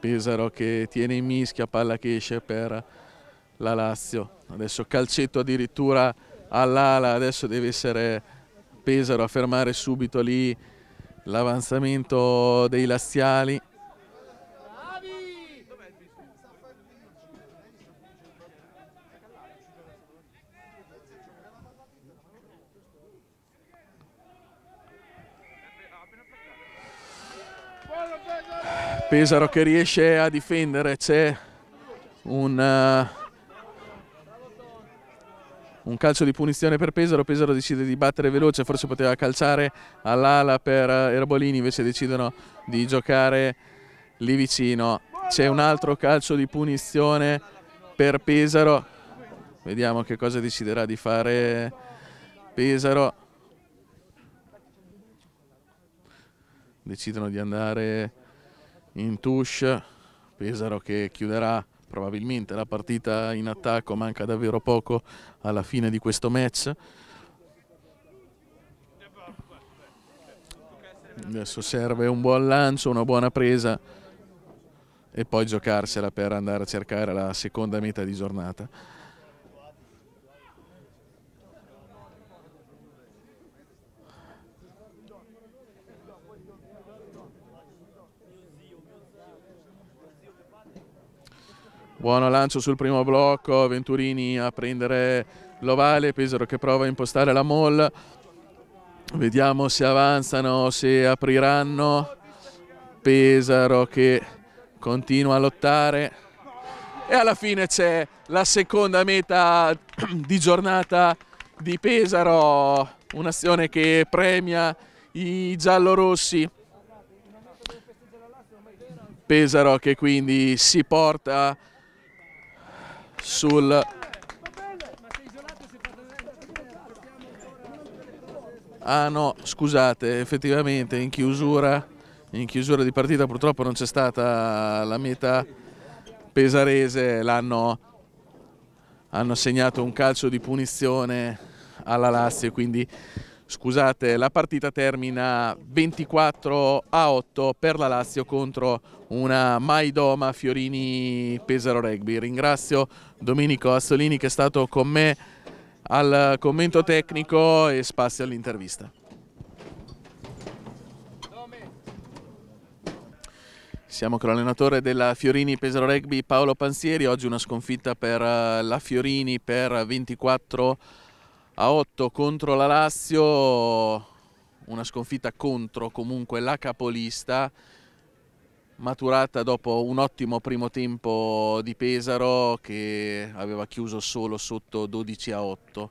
Pesaro che tiene in mischia, palla che esce per la Lazio. Adesso calcetto addirittura all'ala, adesso deve essere Pesaro a fermare subito lì l'avanzamento dei laziali. Pesaro che riesce a difendere, c'è un, uh, un, calcio di punizione per Pesaro, Pesaro decide di battere veloce, forse poteva calciare all'ala per Erbolini, invece decidono di giocare lì vicino. C'è un altro calcio di punizione per Pesaro, vediamo che cosa deciderà di fare Pesaro. Decidono di andare in touche, Pesaro che chiuderà probabilmente la partita in attacco, manca davvero poco alla fine di questo match. Adesso serve un buon lancio, una buona presa e poi giocarsela per andare a cercare la seconda metà di giornata. Buono lancio sul primo blocco, Venturini a prendere l'ovale, Pesaro che prova a impostare la mall. Vediamo se avanzano, se apriranno. Pesaro che continua a lottare. E alla fine c'è la seconda meta *clears throat* di giornata di Pesaro, un'azione che premia i giallorossi. Pesaro che quindi si porta sul Ah no, scusate, effettivamente in chiusura, in chiusura di partita purtroppo non c'è stata la meta pesarese, l'hanno hanno segnato un calcio di punizione alla Lazio, quindi Scusate, la partita termina 24 a 8 per la Lazio contro una Maidoma Fiorini Pesaro Rugby. Ringrazio Domenico Assolini che è stato con me al commento tecnico e spazio all'intervista. Siamo con l'allenatore della Fiorini Pesaro Rugby Paolo Pansieri, oggi una sconfitta per eh, la Fiorini per 24 a 8 a 8 contro la Lazio, una sconfitta contro comunque la capolista, maturata dopo un ottimo primo tempo di Pesaro che aveva chiuso solo sotto 12 a 8.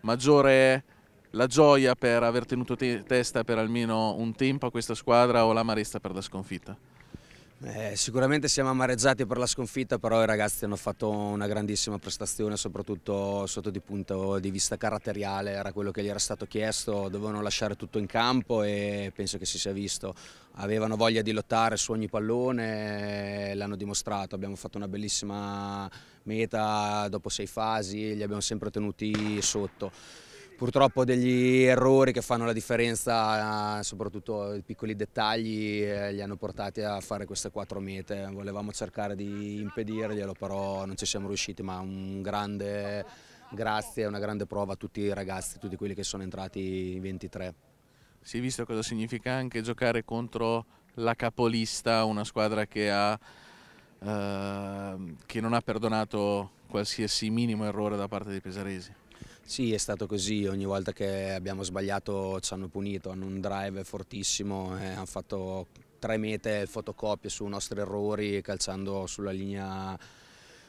Maggiore la gioia per aver tenuto te testa per almeno un tempo a questa squadra o l'amarezza per la sconfitta? Eh, sicuramente siamo amareggiati per la sconfitta, però i ragazzi hanno fatto una grandissima prestazione, soprattutto sotto di punto di vista caratteriale, era quello che gli era stato chiesto, dovevano lasciare tutto in campo e penso che si sia visto. Avevano voglia di lottare su ogni pallone, eh, l'hanno dimostrato, abbiamo fatto una bellissima meta dopo sei fasi, li abbiamo sempre tenuti sotto purtroppo degli errori che fanno la differenza, soprattutto i piccoli dettagli eh, li hanno portati a fare queste quattro mete, volevamo cercare di impedirglielo però non ci siamo riusciti ma un grande grazie, una grande prova a tutti i ragazzi, tutti quelli che sono entrati in 23. Si è visto cosa significa anche giocare contro la capolista, una squadra che, ha, eh, che non ha perdonato qualsiasi minimo errore da parte dei pesaresi. Sì, è stato così, ogni volta che abbiamo sbagliato ci hanno punito, hanno un drive fortissimo, eh, hanno fatto tre mete fotocopie sui nostri errori calciando sulla linea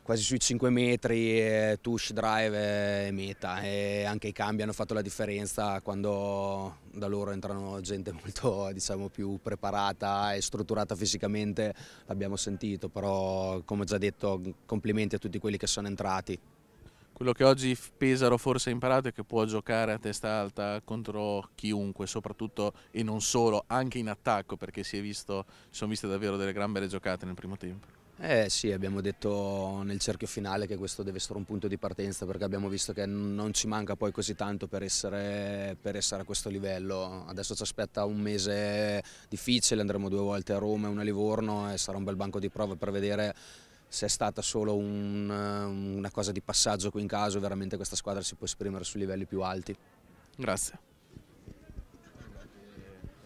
quasi sui 5 metri, touch, drive e meta e anche i cambi hanno fatto la differenza quando da loro entrano gente *laughs* molto diciamo, più preparata e strutturata fisicamente, l'abbiamo sentito, però come ho già detto complimenti a tutti quelli che sono entrati. Quello che oggi Pesaro forse ha imparato è che può giocare a testa alta contro chiunque, soprattutto e non solo, anche in attacco, perché si visto, sono viste davvero delle gran belle giocate nel primo tempo. Eh sì, abbiamo detto nel cerchio finale che questo deve essere un punto di partenza perché abbiamo visto che non ci manca poi così tanto per essere, per essere a questo livello. Adesso ci aspetta un mese difficile, andremo due volte a Roma e una a Livorno e sarà un bel banco di prove per vedere se è stata solo un, una cosa di passaggio qui in caso, veramente questa squadra si può esprimere su livelli più alti. Grazie.